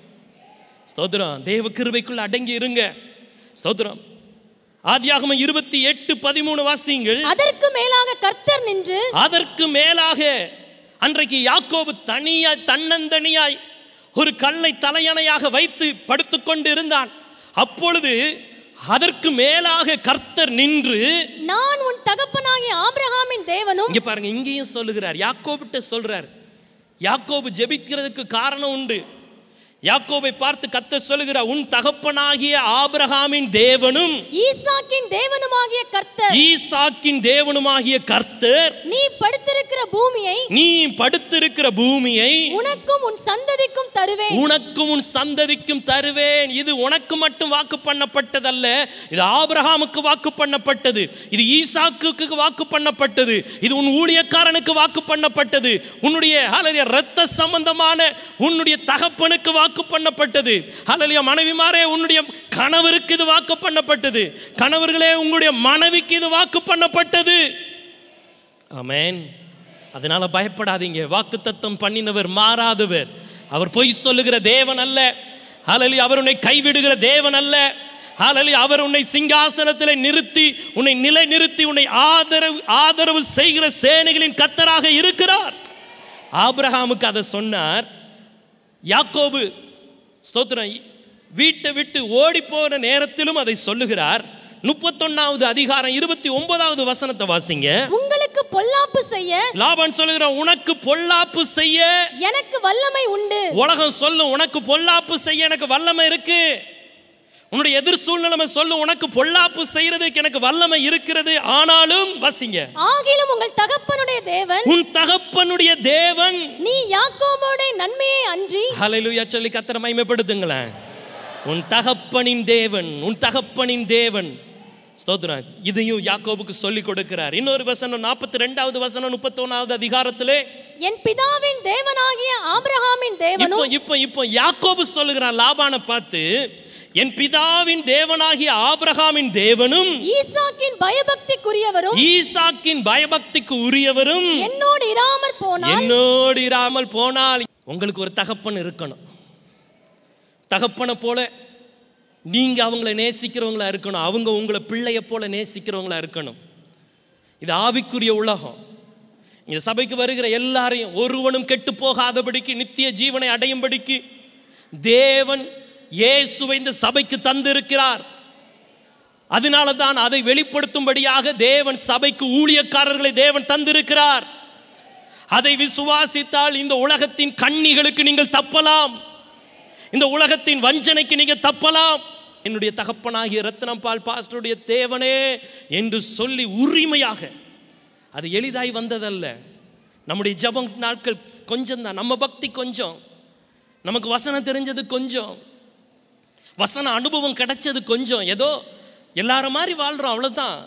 ஸ்தோத்திரம் தேவ கிருபைக்குள் அடங்கி இருங்க ஸ்தோத்திரம் ஆதியாகம இருபத்தி எட்டு பதிமூணு வாசிங்கள் அதற்கு மேலாக கர்த்தர் நின்று அதற்கு மேலாக அன்றைக்கு யாக்கோபு தனியாய் தன்னந்தனியாய் ஒரு கல்லை தலையணையாக வைத்து படுத்துக்கொண்டு இருந்தான் அப்பொழுது அதற்கு மேலாக கர்த்தர் நின்று நான் உன் தகப்பனாகிய ஆபிரகாமின் தேவனும் இங்க பாருங்க இங்கேயும் சொல்லுகிறார் யாக்கோபிட்ட சொல்றார் யாக்கோபு ஜெபிக்கிறதுக்கு காரணம் உண்டு யாக்கோபை பார்த்து கத்த சொல்லுகிற உன் தகப்பனாகிய ஆபிரகாமின் தேவனும் ஈசாக்கின் தேவனுமாகிய கர்த்தர் ஈசாக்கின் தேவனுமாகிய கர்த்தர் நீ படுத்திருக்கிற பூமியை நீ படுத்திருக்கிற பூமியை உனக்கும் உன் சந்ததிக்கும் தருவேன் உனக்கும் உன் சந்ததிக்கும் தருவேன் இது உனக்கு மட்டும் வாக்கு பண்ணப்பட்டதல்ல இது ஆபிரகாமுக்கு வாக்கு பண்ணப்பட்டது இது ஈசாக்கு வாக்கு பண்ணப்பட்டது இது உன் ஊழியக்காரனுக்கு வாக்கு பண்ணப்பட்டது உன்னுடைய ரத்த சம்பந்தமான உன்னுடைய தகப்பனுக்கு வாக்கு வாக்கு பண்ணப்பட்டது மனைவி மனைவிமாரே உன்னுடைய கணவருக்கு இது வாக்கு பண்ணப்பட்டது கணவர்களே உங்களுடைய மனைவிக்கு இது வாக்கு பண்ணப்பட்டது அமேன் அதனால பயப்படாதீங்க வாக்கு தத்துவம் பண்ணினவர் மாறாதவர் அவர் பொய் சொல்லுகிற தேவன் அல்ல அலலி அவர் உன்னை கைவிடுகிற தேவன் அல்ல அலலி அவர் உன்னை சிங்காசனத்தில் நிறுத்தி உன்னை நிலை நிறுத்தி உன்னை ஆதரவு ஆதரவு செய்கிற சேனைகளின் கத்தராக இருக்கிறார் ஆப்ரஹாமுக்கு அதை சொன்னார் யாக்கோபு ஸ்தோத்திரம் வீட்டை விட்டு ஓடி போன நேரத்திலும் அதை சொல்லுகிறார் முப்பத்தொன்னாவது அதிகாரம் இருபத்தி ஒன்பதாவது வசனத்தை வாசிங்க உங்களுக்கு பொல்லாப்பு செய்ய லாபம் சொல்லுகிற உனக்கு பொல்லாப்பு செய்ய எனக்கு வல்லமை உண்டு உலகம் சொல்லும் உனக்கு பொல்லாப்பு செய்ய எனக்கு வல்லமை இருக்கு உன்னுடைய எதிர் சூழ்நிலைமை சொல்லு உனக்கு பொல்லாப்பு செய்யறதுக்கு எனக்கு வல்லமை இருக்கிறது ஆனாலும் வசிங்க ஆகிலும் உங்கள் தகப்பனுடைய தேவன் உன் தகப்பனுடைய தேவன் நீ யாக்கோபோட நன்மையே அன்றி ஹalleluya சொல்லி கத்தரை மகிமைப்படுத்துங்களேன் உன் தகப்பனின் தேவன் உன் தகப்பனின் தேவன் ஸ்தோத்ரம் இதையும் யாக்கோபுக்கு சொல்லி கொடுக்கிறார் இன்னொரு வசனம் நாற்பத்தி ரெண்டாவது வசனம் முப்பத்தொன்னாவது அதிகாரத்திலே என் பிதாவின் தேவனாகிய ஆபிரஹாமின் தேவனும் இப்போ இப்போ இப்போ யாக்கோபு சொல்லுகிறான் லாபான பார்த்து என் பிதாவின் தேவனாகிய ஆபிரகாமின் தேவனும் ஈசாக்கின் பயபக்திக்குரியவரும் ஈசாக்கின் பயபக்திக்கு உரியவரும் என்னோடு இராமல் போனால் என்னோடு இராமல் போனால் உங்களுக்கு ஒரு தகப்பன் இருக்கணும் தகப்பனை போல நீங்க அவங்கள நேசிக்கிறவங்களா இருக்கணும் அவங்க உங்களை பிள்ளைய போல நேசிக்கிறவங்களா இருக்கணும் இது ஆவிக்குரிய உலகம் இந்த சபைக்கு வருகிற எல்லாரையும் ஒருவனும் கெட்டு போகாதபடிக்கு நித்திய ஜீவனை அடையும்படிக்கு தேவன் இயேசுவை இந்த சபைக்கு தந்திருக்கிறார் அதனால தான் அதை வெளிப்படுத்தும்படியாக தேவன் சபைக்கு ஊழியக்காரர்களை தேவன் தந்திருக்கிறார் அதை விசுவாசித்தால் இந்த உலகத்தின் கண்ணிகளுக்கு நீங்கள் தப்பலாம் இந்த உலகத்தின் வஞ்சனைக்கு நீங்கள் தப்பலாம் என்னுடைய தகப்பனாகிய ரத்னம்பால் பாஸ்டருடைய தேவனே என்று சொல்லி உரிமையாக அது எளிதாய் வந்ததல்ல நம்முடைய ஜபம் நாட்கள் கொஞ்சம் தான் நம்ம பக்தி கொஞ்சம் நமக்கு வசனம் தெரிஞ்சது கொஞ்சம் வசன அனுபவம் கிடைச்சது கொஞ்சம் ஏதோ எல்லார மாதிரி வாழ்கிறோம் அவ்வளோதான்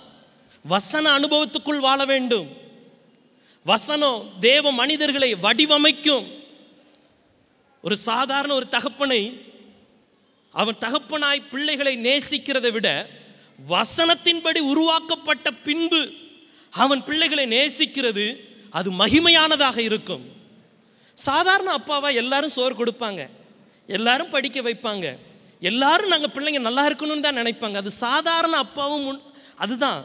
வசன அனுபவத்துக்குள் வாழ வேண்டும் வசனம் தேவ மனிதர்களை வடிவமைக்கும் ஒரு சாதாரண ஒரு தகப்பனை அவன் தகப்பனாய் பிள்ளைகளை நேசிக்கிறதை விட வசனத்தின்படி உருவாக்கப்பட்ட பின்பு அவன் பிள்ளைகளை நேசிக்கிறது அது மகிமையானதாக இருக்கும் சாதாரண அப்பாவா எல்லாரும் சோறு கொடுப்பாங்க எல்லாரும் படிக்க வைப்பாங்க எல்லாரும் நாங்கள் பிள்ளைங்க நல்லா இருக்கணும்னு தான் நினைப்பாங்க அது சாதாரண அப்பாவும் அதுதான்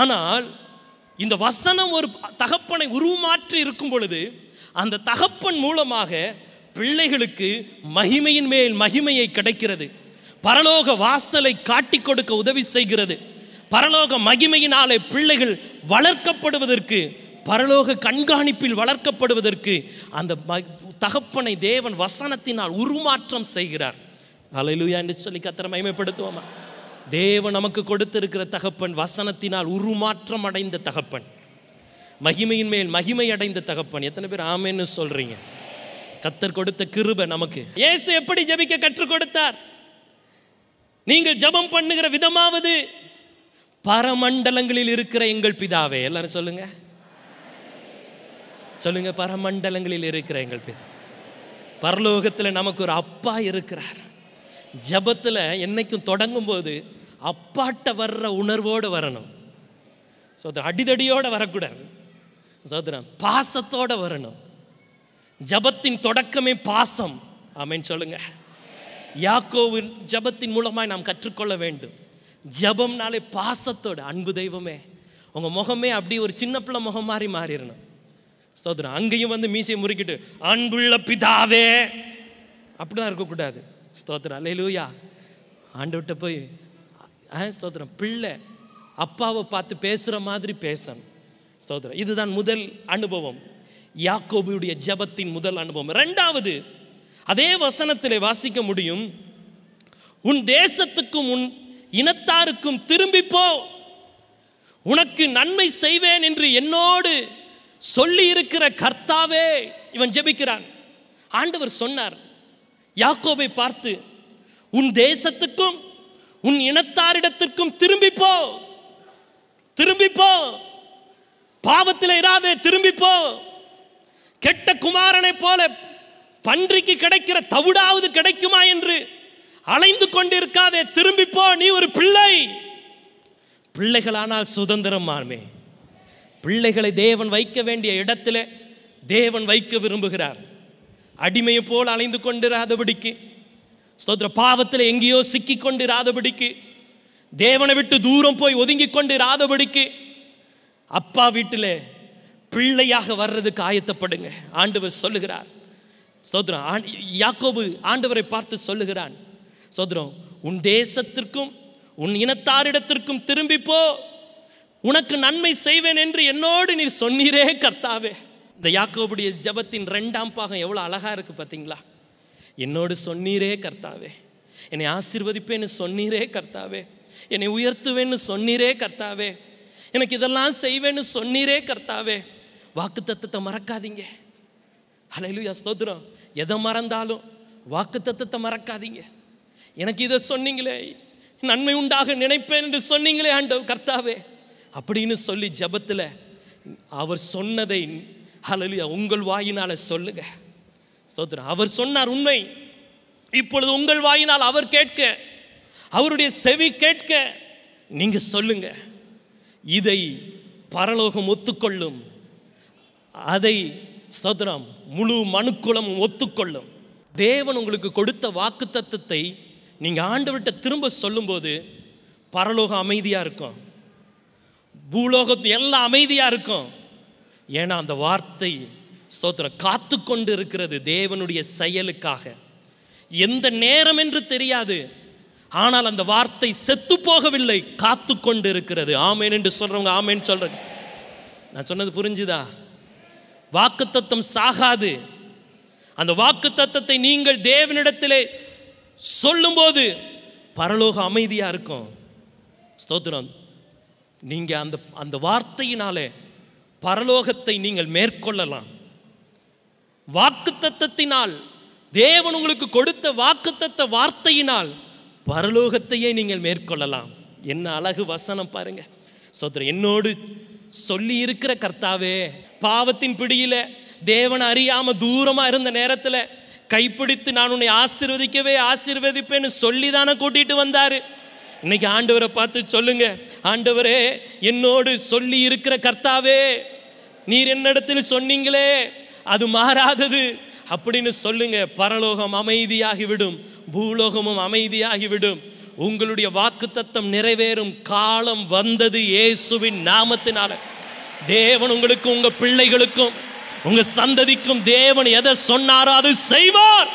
ஆனால் இந்த வசனம் ஒரு தகப்பனை உருமாற்றி இருக்கும் பொழுது அந்த தகப்பன் மூலமாக பிள்ளைகளுக்கு மகிமையின் மேல் மகிமையை கிடைக்கிறது பரலோக வாசலை காட்டி கொடுக்க உதவி செய்கிறது பரலோக மகிமையினாலே பிள்ளைகள் வளர்க்கப்படுவதற்கு பரலோக கண்காணிப்பில் வளர்க்கப்படுவதற்கு அந்த தகப்பனை தேவன் வசனத்தினால் உருமாற்றம் செய்கிறார் அலையிலுயா என்று சொல்லி கத்திர மயமைப்படுத்துவோமா தேவன் நமக்கு கொடுத்திருக்கிற தகப்பன் வசனத்தினால் உருமாற்றம் அடைந்த தகப்பன் மகிமையின் மேல் மகிமை அடைந்த தகப்பன் எத்தனை பேர் ஆமேன்னு சொல்றீங்க கத்தர் கொடுத்த கிருப நமக்கு இயேசு எப்படி ஜபிக்க கற்றுக் கொடுத்தார் நீங்கள் ஜபம் பண்ணுகிற விதமாவது பரமண்டலங்களில் இருக்கிற எங்கள் பிதாவே எல்லாரும் சொல்லுங்க சொல்லுங்க பரமண்டலங்களில் இருக்கிற எங்கள் பிதா பரலோகத்தில் நமக்கு ஒரு அப்பா இருக்கிறார் ஜபத்தில் என்றைக்கும் தொடங்கும்போது அப்பாட்ட வர்ற உணர்வோடு வரணும் சோதரம் அடிதடியோடு வரக்கூடாது சோதரம் பாசத்தோடு வரணும் ஜபத்தின் தொடக்கமே பாசம் ஆமேன்னு சொல்லுங்க யாக்கோவின் ஜபத்தின் மூலமாக நாம் கற்றுக்கொள்ள வேண்டும் ஜபம்னாலே பாசத்தோடு அன்பு தெய்வமே உங்கள் முகமே அப்படியே ஒரு சின்ன பிள்ளை முகம் மாறி மாறிடணும் சோதரம் அங்கேயும் வந்து மீசையை முறுக்கிட்டு அன்புள்ள பிதாவே அப்படிலாம் இருக்கக்கூடாது ஸ்தோத்திரம் அல்லையிலூயா விட்ட போய் ஸ்தோத்திரம் பிள்ளை அப்பாவை பார்த்து பேசுகிற மாதிரி பேசணும் ஸ்தோத்திரம் இதுதான் முதல் அனுபவம் யாக்கோபியுடைய ஜபத்தின் முதல் அனுபவம் ரெண்டாவது அதே வசனத்தில் வாசிக்க முடியும் உன் தேசத்துக்கும் உன் இனத்தாருக்கும் திரும்பி போ உனக்கு நன்மை செய்வேன் என்று என்னோடு சொல்லி இருக்கிற கர்த்தாவே இவன் ஜெபிக்கிறான் ஆண்டவர் சொன்னார் யாக்கோபை பார்த்து உன் தேசத்துக்கும் உன் இனத்தாரிடத்திற்கும் திரும்பிப்போ திரும்பிப்போ பாவத்தில் இராதே திரும்பிப்போ கெட்ட குமாரனை போல பன்றிக்கு கிடைக்கிற தவிடாவது கிடைக்குமா என்று அலைந்து கொண்டிருக்காதே திரும்பிப்போ நீ ஒரு பிள்ளை பிள்ளைகளானால் சுதந்திரம் மாறுமே பிள்ளைகளை தேவன் வைக்க வேண்டிய இடத்துல தேவன் வைக்க விரும்புகிறார் அடிமையை போல் அலைந்து கொண்டிராதபடிக்கு ஸ்தோத்திர பாவத்தில் எங்கேயோ சிக்கி கொண்டிராதபடிக்கு தேவனை விட்டு தூரம் போய் ஒதுங்கி கொண்டிராதபடிக்கு அப்பா வீட்டில் பிள்ளையாக வர்றதுக்கு ஆயத்தப்படுங்க ஆண்டவர் சொல்லுகிறார் ஸ்தோத்ரம் யாக்கோபு ஆண்டவரை பார்த்து சொல்லுகிறான் ஸ்தோத்ரம் உன் தேசத்திற்கும் உன் இனத்தாரிடத்திற்கும் திரும்பிப்போ உனக்கு நன்மை செய்வேன் என்று என்னோடு நீ சொன்னீரே கர்த்தாவே இந்த யாக்கோபுடைய ஜபத்தின் ரெண்டாம் பாகம் எவ்வளோ அழகாக இருக்குது பார்த்தீங்களா என்னோடு சொன்னீரே கர்த்தாவே என்னை ஆசிர்வதிப்பேன்னு சொன்னீரே கர்த்தாவே என்னை உயர்த்துவேன்னு சொன்னீரே கர்த்தாவே எனக்கு இதெல்லாம் செய்வேன்னு சொன்னீரே கர்த்தாவே வாக்கு தத்துவத்தை மறக்காதீங்க அலையிலுயா ஸ்தோத்திரம் எதை மறந்தாலும் வாக்கு தத்துவத்தை மறக்காதீங்க எனக்கு இதை சொன்னீங்களே நன்மை உண்டாக நினைப்பேன் என்று சொன்னீங்களே ஆண்டவர் கர்த்தாவே அப்படின்னு சொல்லி ஜபத்தில் அவர் சொன்னதை ஹலலியா உங்கள் வாயினால் சொல்லுங்க ஸ்தோத்திரம் அவர் சொன்னார் உண்மை இப்பொழுது உங்கள் வாயினால் அவர் கேட்க அவருடைய செவி கேட்க நீங்கள் சொல்லுங்க இதை பரலோகம் ஒத்துக்கொள்ளும் அதை சதுரம் முழு மனுக்குளமும் ஒத்துக்கொள்ளும் தேவன் உங்களுக்கு கொடுத்த வாக்கு தத்துவத்தை நீங்கள் ஆண்டவர்கிட்ட திரும்ப சொல்லும்போது பரலோகம் அமைதியாக இருக்கும் பூலோகத்து எல்லாம் அமைதியாக இருக்கும் ஏன்னா அந்த வார்த்தை ஸ்தோத்திரம் காத்து கொண்டு இருக்கிறது தேவனுடைய செயலுக்காக எந்த நேரம் என்று தெரியாது ஆனால் அந்த வார்த்தை செத்து போகவில்லை காத்து கொண்டு இருக்கிறது ஆமேன் என்று சொல்றவங்க ஆமேன்னு சொல்றது நான் சொன்னது புரிஞ்சுதா வாக்கு தத்துவம் சாகாது அந்த வாக்கு தத்துவத்தை நீங்கள் தேவனிடத்திலே சொல்லும்போது பரலோக அமைதியாக இருக்கும் ஸ்தோத்திரம் நீங்கள் அந்த அந்த வார்த்தையினாலே பரலோகத்தை நீங்கள் மேற்கொள்ளலாம் வாக்கு தத்தத்தினால் தேவன் உங்களுக்கு கொடுத்த வாக்கு தத்த வார்த்தையினால் பரலோகத்தையே நீங்கள் மேற்கொள்ளலாம் என்ன அழகு வசனம் பாருங்க சோதர என்னோடு சொல்லி இருக்கிற கர்த்தாவே பாவத்தின் பிடியில தேவன் அறியாம தூரமா இருந்த நேரத்தில் கைப்பிடித்து நான் உன்னை ஆசிர்வதிக்கவே ஆசிர்வதிப்பேன்னு சொல்லி தானே கூட்டிட்டு வந்தாரு இன்னைக்கு ஆண்டவரை பார்த்து சொல்லுங்க ஆண்டவரே என்னோடு சொல்லி இருக்கிற கர்த்தாவே நீர் என்னிடத்தில் சொன்னீங்களே அது மாறாதது அப்படின்னு சொல்லுங்க பரலோகம் அமைதியாகிவிடும் பூலோகமும் அமைதியாகிவிடும் உங்களுடைய வாக்கு தத்தம் நிறைவேறும் காலம் வந்தது இயேசுவின் நாமத்தினால தேவன் உங்களுக்கும் உங்க பிள்ளைகளுக்கும் உங்க சந்ததிக்கும் தேவன் எதை சொன்னாரோ அது செய்வார்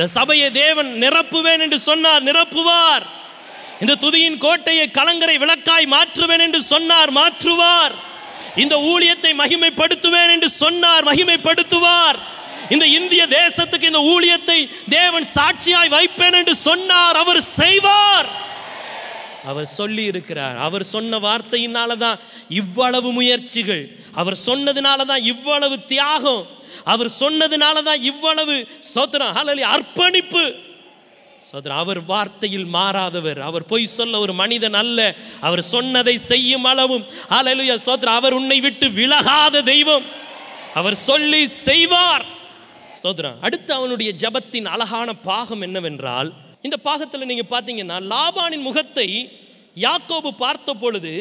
இந்த சபையை தேவன் நிரப்புவேன் என்று சொன்னார் நிரப்புவார் இந்த துதியின் கோட்டையை கலங்கரை விளக்காய் மாற்றுவேன் என்று சொன்னார் மாற்றுவார் இந்த ஊழியத்தை மகிமைப்படுத்துவேன் என்று சொன்னார் மகிமைப்படுத்துவார் இந்த இந்திய தேசத்துக்கு இந்த ஊழியத்தை தேவன் சாட்சியாய் வைப்பேன் என்று சொன்னார் அவர் செய்வார் அவர் சொல்லி இருக்கிறார் அவர் சொன்ன வார்த்தையினால தான் இவ்வளவு முயற்சிகள் அவர் சொன்னதுனால தான் இவ்வளவு தியாகம் அவர் சொன்னதுனால தான் இவ்வளவு சோத்திரம் ஹலலி அர்ப்பணிப்பு சோதரன் அவர் வார்த்தையில் மாறாதவர் அவர் பொய் சொல்ல ஒரு மனிதன் அல்ல அவர் சொன்னதை செய்யும் அளவும் அலலுயா ஸ்தோத்ரா அவர் உன்னை விட்டு விலகாத தெய்வம் அவர் சொல்லி செய்வார் ஸ்தோத்ரா அடுத்து அவனுடைய ஜபத்தின் அழகான பாகம் என்னவென்றால் இந்த பாகத்தில் நீங்கள் பார்த்தீங்கன்னா லாபானின் முகத்தை யாக்கோபு பார்த்த பொழுது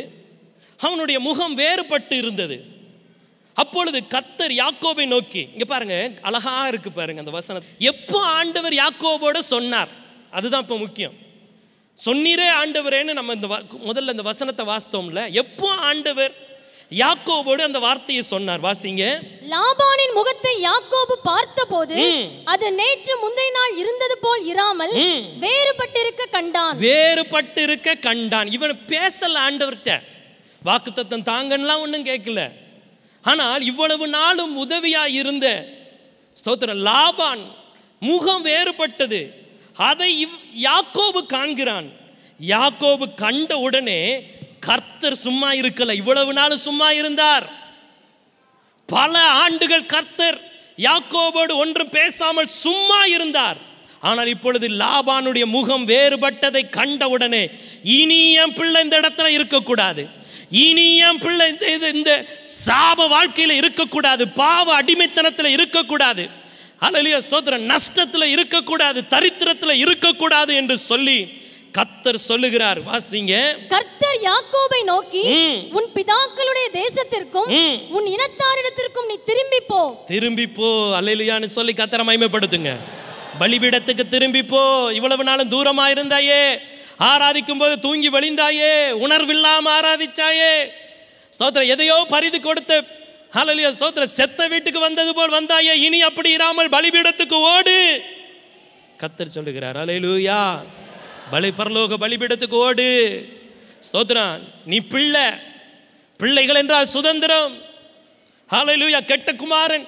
அவனுடைய முகம் வேறுபட்டு இருந்தது அப்பொழுது கத்தர் யாக்கோபை நோக்கி இங்க பாருங்க அழகா இருக்கு பாருங்க அந்த வசனம் எப்போ ஆண்டவர் யாக்கோபோட சொன்னார் அதுதான் இப்போ முக்கியம் சொன்னீரே ஆண்டவரேன்னு நம்ம இந்த முதல்ல இந்த வசனத்தை வாசித்தோம்ல எப்போ ஆண்டவர் யாக்கோபோடு அந்த வார்த்தையை சொன்னார் வாசிங்க லாபானின் முகத்தை யாக்கோபு பார்த்தபோது அது நேற்று முந்தைய நாள் இருந்தது போல் இராமல் வேறுபட்டிருக்க கண்டான் வேறுபட்டிருக்க கண்டான் இவன் பேசல ஆண்டவர்கிட்ட வாக்குத்தத்தம் தாங்கன்னா ஒன்றும் கேட்கல ஆனால் இவ்வளவு நாளும் உதவியாக இருந்த ஸ்தோத்திர லாபான் முகம் வேறுபட்டது அதை இவ் யாக்கோபு காண்கிறான் யாக்கோபு கண்ட உடனே கர்த்தர் சும்மா இருக்கல இவ்வளவு நாள் சும்மா இருந்தார் பல ஆண்டுகள் கர்த்தர் யாக்கோபோடு ஒன்றும் பேசாமல் சும்மா இருந்தார் ஆனால் இப்பொழுது லாபானுடைய முகம் வேறுபட்டதை கண்டவுடனே இனி என் பிள்ளை இந்த இடத்துல இருக்கக்கூடாது இனி என் பிள்ளை இந்த இது இந்த சாப வாழ்க்கையில் இருக்கக்கூடாது பாவ அடிமைத்தனத்தில் இருக்கக்கூடாது அலலியா ஸ்தோத்திரம் நஷ்டத்தில் இருக்கக்கூடாது தரித்திரத்தில் இருக்கக்கூடாது என்று சொல்லி கத்தர் சொல்லுகிறார் வாசிங்க கர்த்தர் யாக்கோபை நோக்கி உன் பிதாக்களுடைய தேசத்திற்கும் உன் இனத்தாரிடத்திற்கும் நீ திரும்பி போ திரும்பி போ அலையிலையான்னு சொல்லி கத்தரை மயமைப்படுத்துங்க பலிபீடத்துக்கு திரும்பி போ இவ்வளவு நாளும் தூரமா இருந்தாயே ஆராதிக்கும் போது தூங்கி வழிந்தாயே உணர்வில்லாம ஆராதிச்சாயே ஸ்தோத்திர எதையோ பரிது கொடுத்து ஹலலியோ ஸ்தோத்திர செத்த வீட்டுக்கு வந்தது போல் வந்தாயே இனி அப்படி இராமல் பலிபீடத்துக்கு ஓடு கத்தர் சொல்லுகிறார் அலையலூயா பலி பரலோக பலிபீடத்துக்கு ஓடு ஸ்தோத்ரா நீ பிள்ளை பிள்ளைகள் என்றால் சுதந்திரம் ஹலலூயா கெட்ட குமாரன்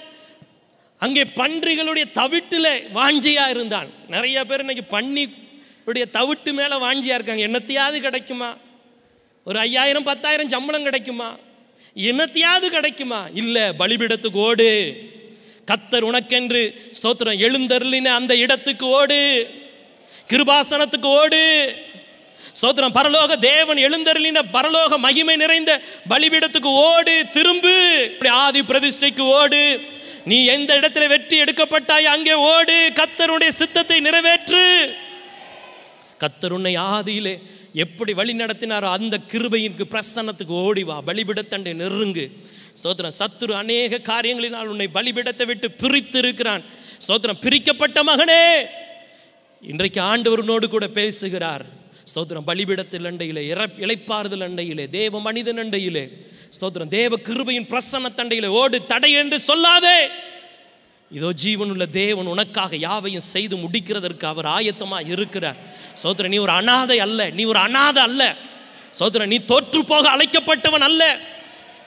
அங்கே பன்றிகளுடைய தவிட்டில் வாஞ்சியாக இருந்தான் நிறைய பேர் இன்னைக்கு பன்னி இப்படிய தவிட்டு மேலே வாஞ்சியாக இருக்காங்க என்னத்தையாவது கிடைக்குமா ஒரு ஐயாயிரம் பத்தாயிரம் சம்பளம் கிடைக்குமா என்னத்தையாவது கிடைக்குமா இல்லை பலிபிடத்துக்கு ஓடு கத்தர் உனக்கென்று ஸ்தோத்திரம் எழுந்தருளின அந்த இடத்துக்கு ஓடு கிருபாசனத்துக்கு ஓடு சோத்திரம் பரலோக தேவன் எழுந்தருளின பரலோக மகிமை நிறைந்த பலிபீடத்துக்கு ஓடு திரும்பு இப்படி ஆதி பிரதிஷ்டைக்கு ஓடு நீ எந்த இடத்துல வெற்றி எடுக்கப்பட்டாய் அங்கே ஓடு கத்தருடைய சித்தத்தை நிறைவேற்று கத்தருண்ணை ஆதியிலே எப்படி வழி நடத்தினாரோ அந்த கிருபையின் பிரசன்னத்துக்கு ஓடி வா பலிபிடத்தண்டை நெருங்கு சோத்திரம் சத்துரு அநேக காரியங்களினால் உன்னை பலிபிடத்தை விட்டு பிரித்து இருக்கிறான் சோத்திரம் பிரிக்கப்பட்ட மகனே இன்றைக்கு ஆண்டவரனோடு கூட பேசுகிறார் ஸ்தோத்திரம் பலிபிடத்தில் அண்டையிலே இற இழைப்பாறுதல் அண்டையிலே தேவ மனிதன் அண்டையிலே ஸ்தோத்திரம் தேவ கிருபையின் பிரசன்ன தண்டையிலே ஓடு தடை என்று சொல்லாதே இதோ ஜீவனுள்ள தேவன் உனக்காக யாவையும் செய்து முடிக்கிறதற்கு அவர் ஆயத்தமாக இருக்கிறார் சோதர நீ ஒரு அனாதை அல்ல நீ ஒரு அனாதை அல்ல சோதர நீ தோற்று போக அழைக்கப்பட்டவன் அல்ல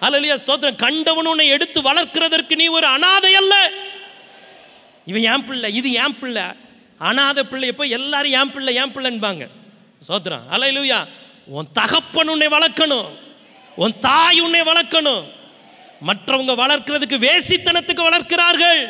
அலலியா ஸ்தோத்திரம் கண்டவன் உன்னை எடுத்து வளர்க்கிறதற்கு நீ ஒரு அனாதை அல்ல இவன் ஏன் பிள்ளை இது ஏன் பிள்ளை அனாதை பிள்ளை போய் எல்லாரும் ஏன் பிள்ளை ஏன் பிள்ளைன்பாங்க சோத்ரா அலையிலுயா உன் தகப்பன் உன்னை வளர்க்கணும் உன் தாய் உன்னை வளர்க்கணும் மற்றவங்க வளர்க்கிறதுக்கு வேசித்தனத்துக்கு வளர்க்கிறார்கள்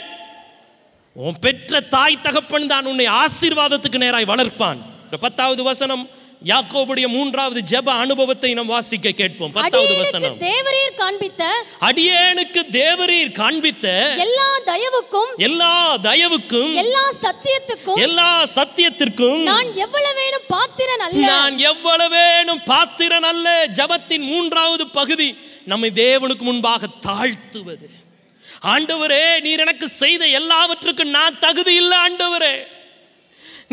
உன் பெற்ற தாய் தகப்பன் தான் உன்னை ஆசீர்வாதத்துக்கு நேராய் வளர்ப்பான் பத்தாவது வசனம் யாக்கோபுடைய மூன்றாவது ஜெப அனுபவத்தை நாம் வாசிக்க கேட்போம் பத்தாவது வசனம் தேவரீர் காண்பித்த அடியேனுக்கு தேவரீர் காண்பித்த எல்லா தயவுக்கும் எல்லா தயவுக்கும் எல்லா சத்தியத்துக்கும் எல்லா சத்தியத்திற்கும் நான் எவ்வளவேனும் பாத்திரன் அல்ல நான் எவ்வளவேனும் பாத்திரன் அல்ல ஜபத்தின் மூன்றாவது பகுதி நம்மை தேவனுக்கு முன்பாக தாழ்த்துவது ஆண்டவரே நீர் எனக்கு செய்த எல்லாவற்றுக்கும் நான் தகுதி இல்லை ஆண்டவரே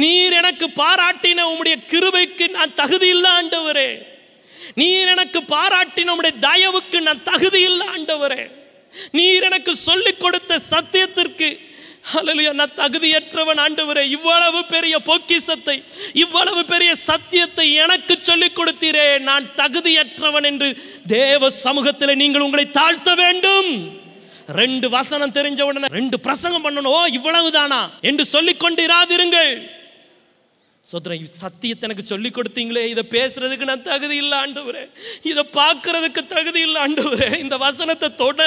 நீர் எனக்கு பாராட்டின உம்முடைய கிருபைக்கு நான் தகுதி இல்லை ஆண்டவரே நீர் எனக்கு பாராட்டின உம்முடைய தயவுக்கு நான் தகுதி இல்லை ஆண்டவரே நீர் எனக்கு சொல்லிக் கொடுத்த சத்தியத்திற்கு அலலுயா நான் தகுதியற்றவன் ஆண்டவரே இவ்வளவு பெரிய பொக்கிசத்தை இவ்வளவு பெரிய சத்தியத்தை எனக்கு சொல்லிக் கொடுத்தீரே நான் தகுதியற்றவன் என்று தேவ சமூகத்தில் நீங்கள் உங்களை தாழ்த்த வேண்டும் ரெண்டு வசனம் தெரிஞ்ச உடனே ரெண்டு பிரசங்கம் பண்ணணும் ஓ இவ்வளவுதானா என்று சொல்லிக் கொண்டு இராதிருங்கள் சோத்திரம் சத்தியத்தை எனக்கு சொல்லி கொடுத்தீங்களே இதை பேசுறதுக்கு நான் தகுதி இல்லை ஆண்டவரே இதை பார்க்கறதுக்கு தகுதி இல்லை ஆண்டவரே இந்த வசனத்தை தொட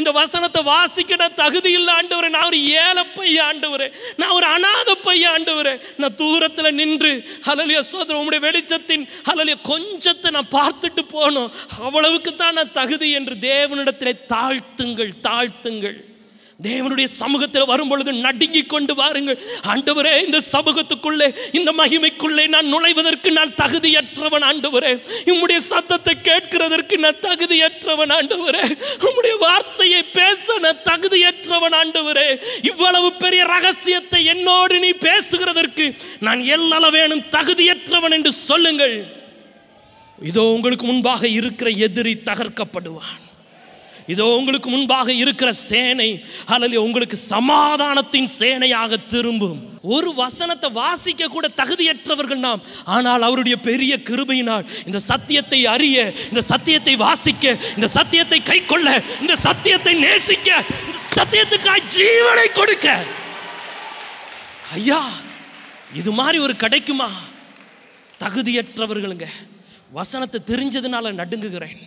இந்த வசனத்தை வாசிக்க நான் தகுதி இல்லை ஆண்டவரே நான் ஒரு ஏழை பைய ஆண்டவரே நான் ஒரு அனாத பைய ஆண்டவரே நான் தூரத்தில் நின்று ஹலலியா சோதரம் உங்களுடைய வெளிச்சத்தின் ஹலலியா கொஞ்சத்தை நான் பார்த்துட்டு போகணும் அவ்வளவுக்கு தான் நான் தகுதி என்று தேவனிடத்திலே தாழ்த்துங்கள் தாழ்த்துங்கள் தேவனுடைய சமூகத்தில் வரும்பொழுது நடுங்கி கொண்டு வாருங்கள் ஆண்டவரே இந்த சமூகத்துக்குள்ளே இந்த மகிமைக்குள்ளே நான் நுழைவதற்கு நான் தகுதியற்றவன் ஆண்டவரே உம்முடைய சத்தத்தை கேட்கிறதற்கு நான் தகுதியற்றவன் ஆண்டவரே உம்முடைய வார்த்தையை பேச நான் தகுதியற்றவன் ஆண்டவரே இவ்வளவு பெரிய ரகசியத்தை என்னோடு நீ பேசுகிறதற்கு நான் எல்லளவேனும் தகுதியற்றவன் என்று சொல்லுங்கள் இதோ உங்களுக்கு முன்பாக இருக்கிற எதிரி தகர்க்கப்படுவான் இதோ உங்களுக்கு முன்பாக இருக்கிற சேனை அல்லது உங்களுக்கு சமாதானத்தின் சேனையாக திரும்பும் ஒரு வசனத்தை வாசிக்க கூட தகுதியற்றவர்கள் நாம் ஆனால் அவருடைய பெரிய கிருபையினால் இந்த சத்தியத்தை அறிய இந்த சத்தியத்தை வாசிக்க இந்த சத்தியத்தை கை கொள்ள இந்த சத்தியத்தை நேசிக்க இந்த சத்தியத்துக்காக ஜீவனை கொடுக்க ஐயா இது மாதிரி ஒரு கிடைக்குமா தகுதியற்றவர்களுங்க வசனத்தை தெரிஞ்சதுனால நடுங்குகிறேன்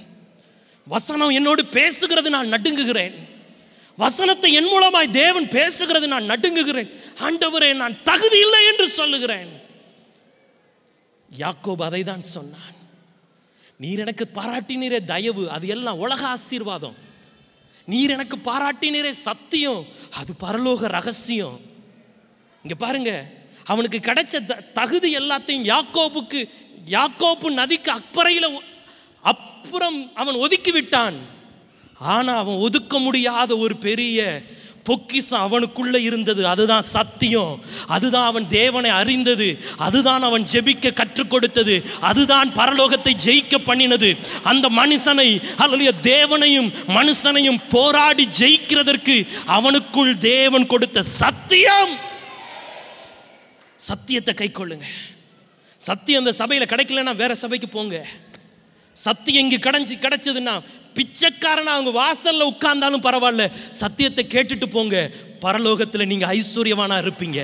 வசனம் என்னோடு பேசுகிறது நான் நடுங்குகிறேன் வசனத்தை என் மூலமாய் தேவன் பேசுகிறது நான் நடுங்குகிறேன் ஆண்டவரே நான் தகுதி இல்லை என்று சொல்லுகிறேன் யாக்கோப் அதை தான் சொன்னான் நீர் எனக்கு பாராட்டினீரே தயவு அது எல்லாம் உலக ஆசீர்வாதம் நீர் எனக்கு பாராட்டினீரே சத்தியம் அது பரலோக ரகசியம் இங்க பாருங்க அவனுக்கு கிடைச்ச தகுதி எல்லாத்தையும் யாக்கோப்புக்கு யாக்கோப்பு நதிக்கு அக்பறையில் அப்புறம் அவன் ஒதுக்கி விட்டான் ஆனால் அவன் ஒதுக்க முடியாத ஒரு பெரிய பொக்கிசம் அவனுக்குள்ளே இருந்தது அதுதான் சத்தியம் அதுதான் அவன் தேவனை அறிந்தது அதுதான் அவன் ஜெபிக்க கற்றுக் கொடுத்தது அதுதான் பரலோகத்தை ஜெயிக்க பண்ணினது அந்த மனுஷனை அல்ல தேவனையும் மனுஷனையும் போராடி ஜெயிக்கிறதற்கு அவனுக்குள் தேவன் கொடுத்த சத்தியம் சத்தியத்தை கை கொள்ளுங்க சத்தியம் அந்த சபையில் கிடைக்கலன்னா வேற சபைக்கு போங்க சத்தியம் இங்கே கடைஞ்சி கிடைச்சதுன்னா பிச்சைக்காரனா அவங்க வாசல்ல உட்கார்ந்தாலும் பரவாயில்ல சத்தியத்தை கேட்டுட்டு போங்க பரலோகத்தில் நீங்க ஐஸ்வர்யவானா இருப்பீங்க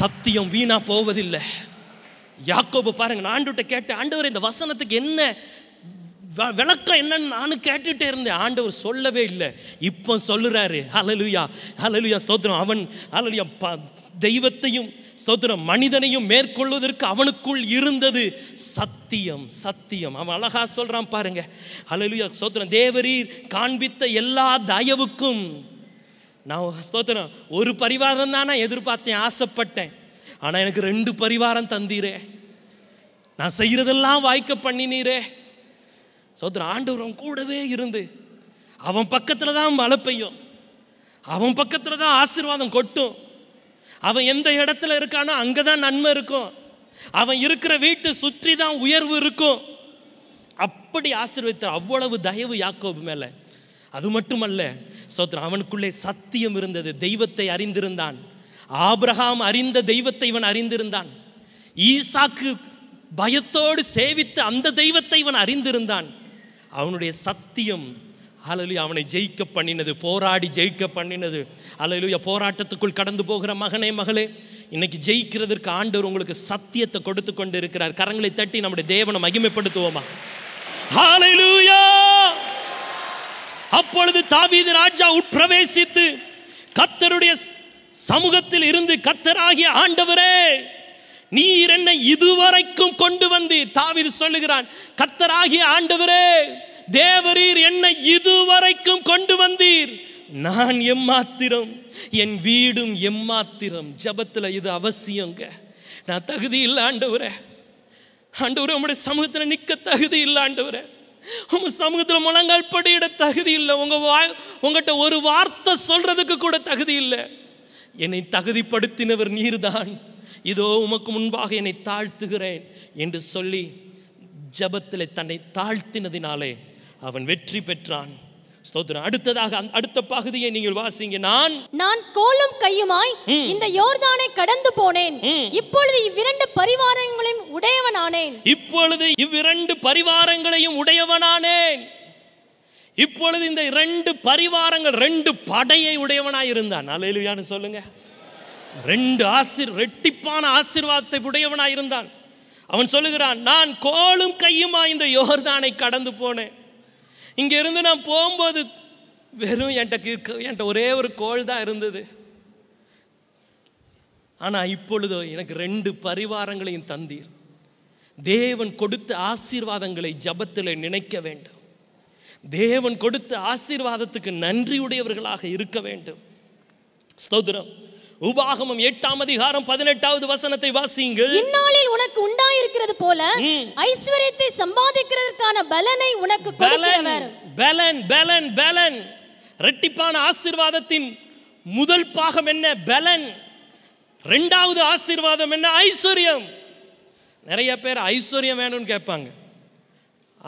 சத்தியம் வீணா போவதில்லை யாக்கோபு பாருங்க ஆண்டுகிட்ட கேட்ட ஆண்டவர் இந்த வசனத்துக்கு என்ன விளக்கம் என்னன்னு நானும் கேட்டுகிட்டே இருந்தேன் ஆண்டவர் சொல்லவே இல்லை இப்போ சொல்லுறாரு அலலுயா அலலுயா ஸ்தோத்திரம் அவன் அலலுயா தெய்வத்தையும் ஸ்தோத்திரம் மனிதனையும் மேற்கொள்வதற்கு அவனுக்குள் இருந்தது சத்தியம் சத்தியம் அவன் அழகா சொல்றான் பாருங்க அலலுயா ஸ்தோத்திரம் தேவரீர் காண்பித்த எல்லா தயவுக்கும் நான் ஸ்தோத்திரம் ஒரு பரிவாரம் தான் நான் எதிர்பார்த்தேன் ஆசைப்பட்டேன் ஆனால் எனக்கு ரெண்டு பரிவாரம் தந்தீரே நான் செய்கிறதெல்லாம் வாய்க்க பண்ணினீரே சோத்திரம் ஆண்டவரம் கூடவே இருந்து அவன் பக்கத்தில் தான் மழை பெய்யும் அவன் பக்கத்தில் தான் ஆசீர்வாதம் கொட்டும் அவன் எந்த இடத்துல இருக்கானோ அங்கே தான் நன்மை இருக்கும் அவன் இருக்கிற வீட்டு சுற்றி தான் உயர்வு இருக்கும் அப்படி ஆசீர்வதித்த அவ்வளவு தயவு யாக்கோபு மேலே அது மட்டுமல்ல சோத்ரன் அவனுக்குள்ளே சத்தியம் இருந்தது தெய்வத்தை அறிந்திருந்தான் ஆபிரகாம் அறிந்த தெய்வத்தை இவன் அறிந்திருந்தான் ஈசாக்கு பயத்தோடு சேவித்து அந்த தெய்வத்தை இவன் அறிந்திருந்தான் அவனுடைய சத்தியம் அலலுயா அவனை ஜெயிக்க பண்ணினது போராடி ஜெயிக்க பண்ணினது அலலுயா போராட்டத்துக்குள் கடந்து போகிற மகனே மகளே இன்னைக்கு ஜெயிக்கிறதற்கு ஆண்டவர் உங்களுக்கு சத்தியத்தை கொடுத்து கொண்டு இருக்கிறார் கரங்களை தட்டி நம்முடைய தேவனை மகிமைப்படுத்துவோமா அப்பொழுது தாவீது ராஜா உட்பிரவேசித்து கத்தருடைய சமூகத்தில் இருந்து கத்தராகிய ஆண்டவரே நீர் என்னை இதுவரைக்கும் கொண்டு வந்து தாவிது சொல்லுகிறான் கத்தராகிய ஆண்டவரே தேவரீர் என்னை இதுவரைக்கும் கொண்டு வந்தீர் நான் எம்மாத்திரம் என் வீடும் எம்மாத்திரம் ஜபத்தில் இது அவசியங்க நான் தகுதி இல்லை ஆண்டவரே ஆண்டவரே உங்களுடைய சமூகத்தில் நிற்க தகுதி இல்லை ஆண்டவரே உங்கள் சமூகத்தில் முழங்கால் படியிட தகுதி இல்லை உங்கள் வா உங்கள்கிட்ட ஒரு வார்த்தை சொல்கிறதுக்கு கூட தகுதி இல்லை என்னை தகுதிப்படுத்தினவர் நீர்தான் இதோ உமக்கு முன்பாக என்னை தாழ்த்துகிறேன் என்று சொல்லி ஜபத்தில் தன்னை தாழ்த்தினதினாலே அவன் வெற்றி பெற்றான் ஸ்தோத்திரம் அடுத்ததாக அடுத்த பகுதியை நீங்கள் வாசிங்க நான் நான் கோலும் கையுமாய் இந்த யோர்தானை கடந்து போனேன் இப்பொழுது இவ்விரண்டு பரிவாரங்களையும் உடையவனானேன் இப்பொழுது இவ்விரண்டு பரிவாரங்களையும் உடையவனானேன் இப்பொழுது இந்த இரண்டு பரிவாரங்கள் ரெண்டு படையை உடையவனாய் இருந்தான் அலையிலுயான்னு சொல்லுங்க ரெண்டு ஆசிர் ரெட்டிப்பான ஆசிர்வாதத்தை உடையவனாய் இருந்தான் அவன் சொல்லுகிறான் நான் கோலும் கையுமாய் இந்த யோர்தானை கடந்து போனேன் இங்கேருந்து நான் போகும்போது வெறும் என்கிட்ட என்கிட்ட ஒரே ஒரு கோல் தான் இருந்தது ஆனால் இப்பொழுதோ எனக்கு ரெண்டு பரிவாரங்களையும் தந்தீர் தேவன் கொடுத்த ஆசீர்வாதங்களை ஜபத்தில் நினைக்க வேண்டும் தேவன் கொடுத்த ஆசீர்வாதத்துக்கு நன்றியுடையவர்களாக இருக்க வேண்டும் ஸ்தோத்திரம் உபாகமம் எட்டாம் அதிகாரம் பதினெட்டாவது வசனத்தை வாசியுங்கள் இந்நாளில் உனக்கு உண்டாயிருக்கிறது போல ஐஸ்வர்யத்தை சம்பாதிக்கிறதற்கான பலனை உனக்கு கொடுக்கிறவர் பலன் பலன் பலன் ரெட்டிப்பான ஆசிர்வாதத்தின் முதல் பாகம் என்ன பலன் ரெண்டாவது ஆசீர்வாதம் என்ன ஐஸ்வர்யம் நிறைய பேர் ஐஸ்வர்யம் வேணும்னு கேட்பாங்க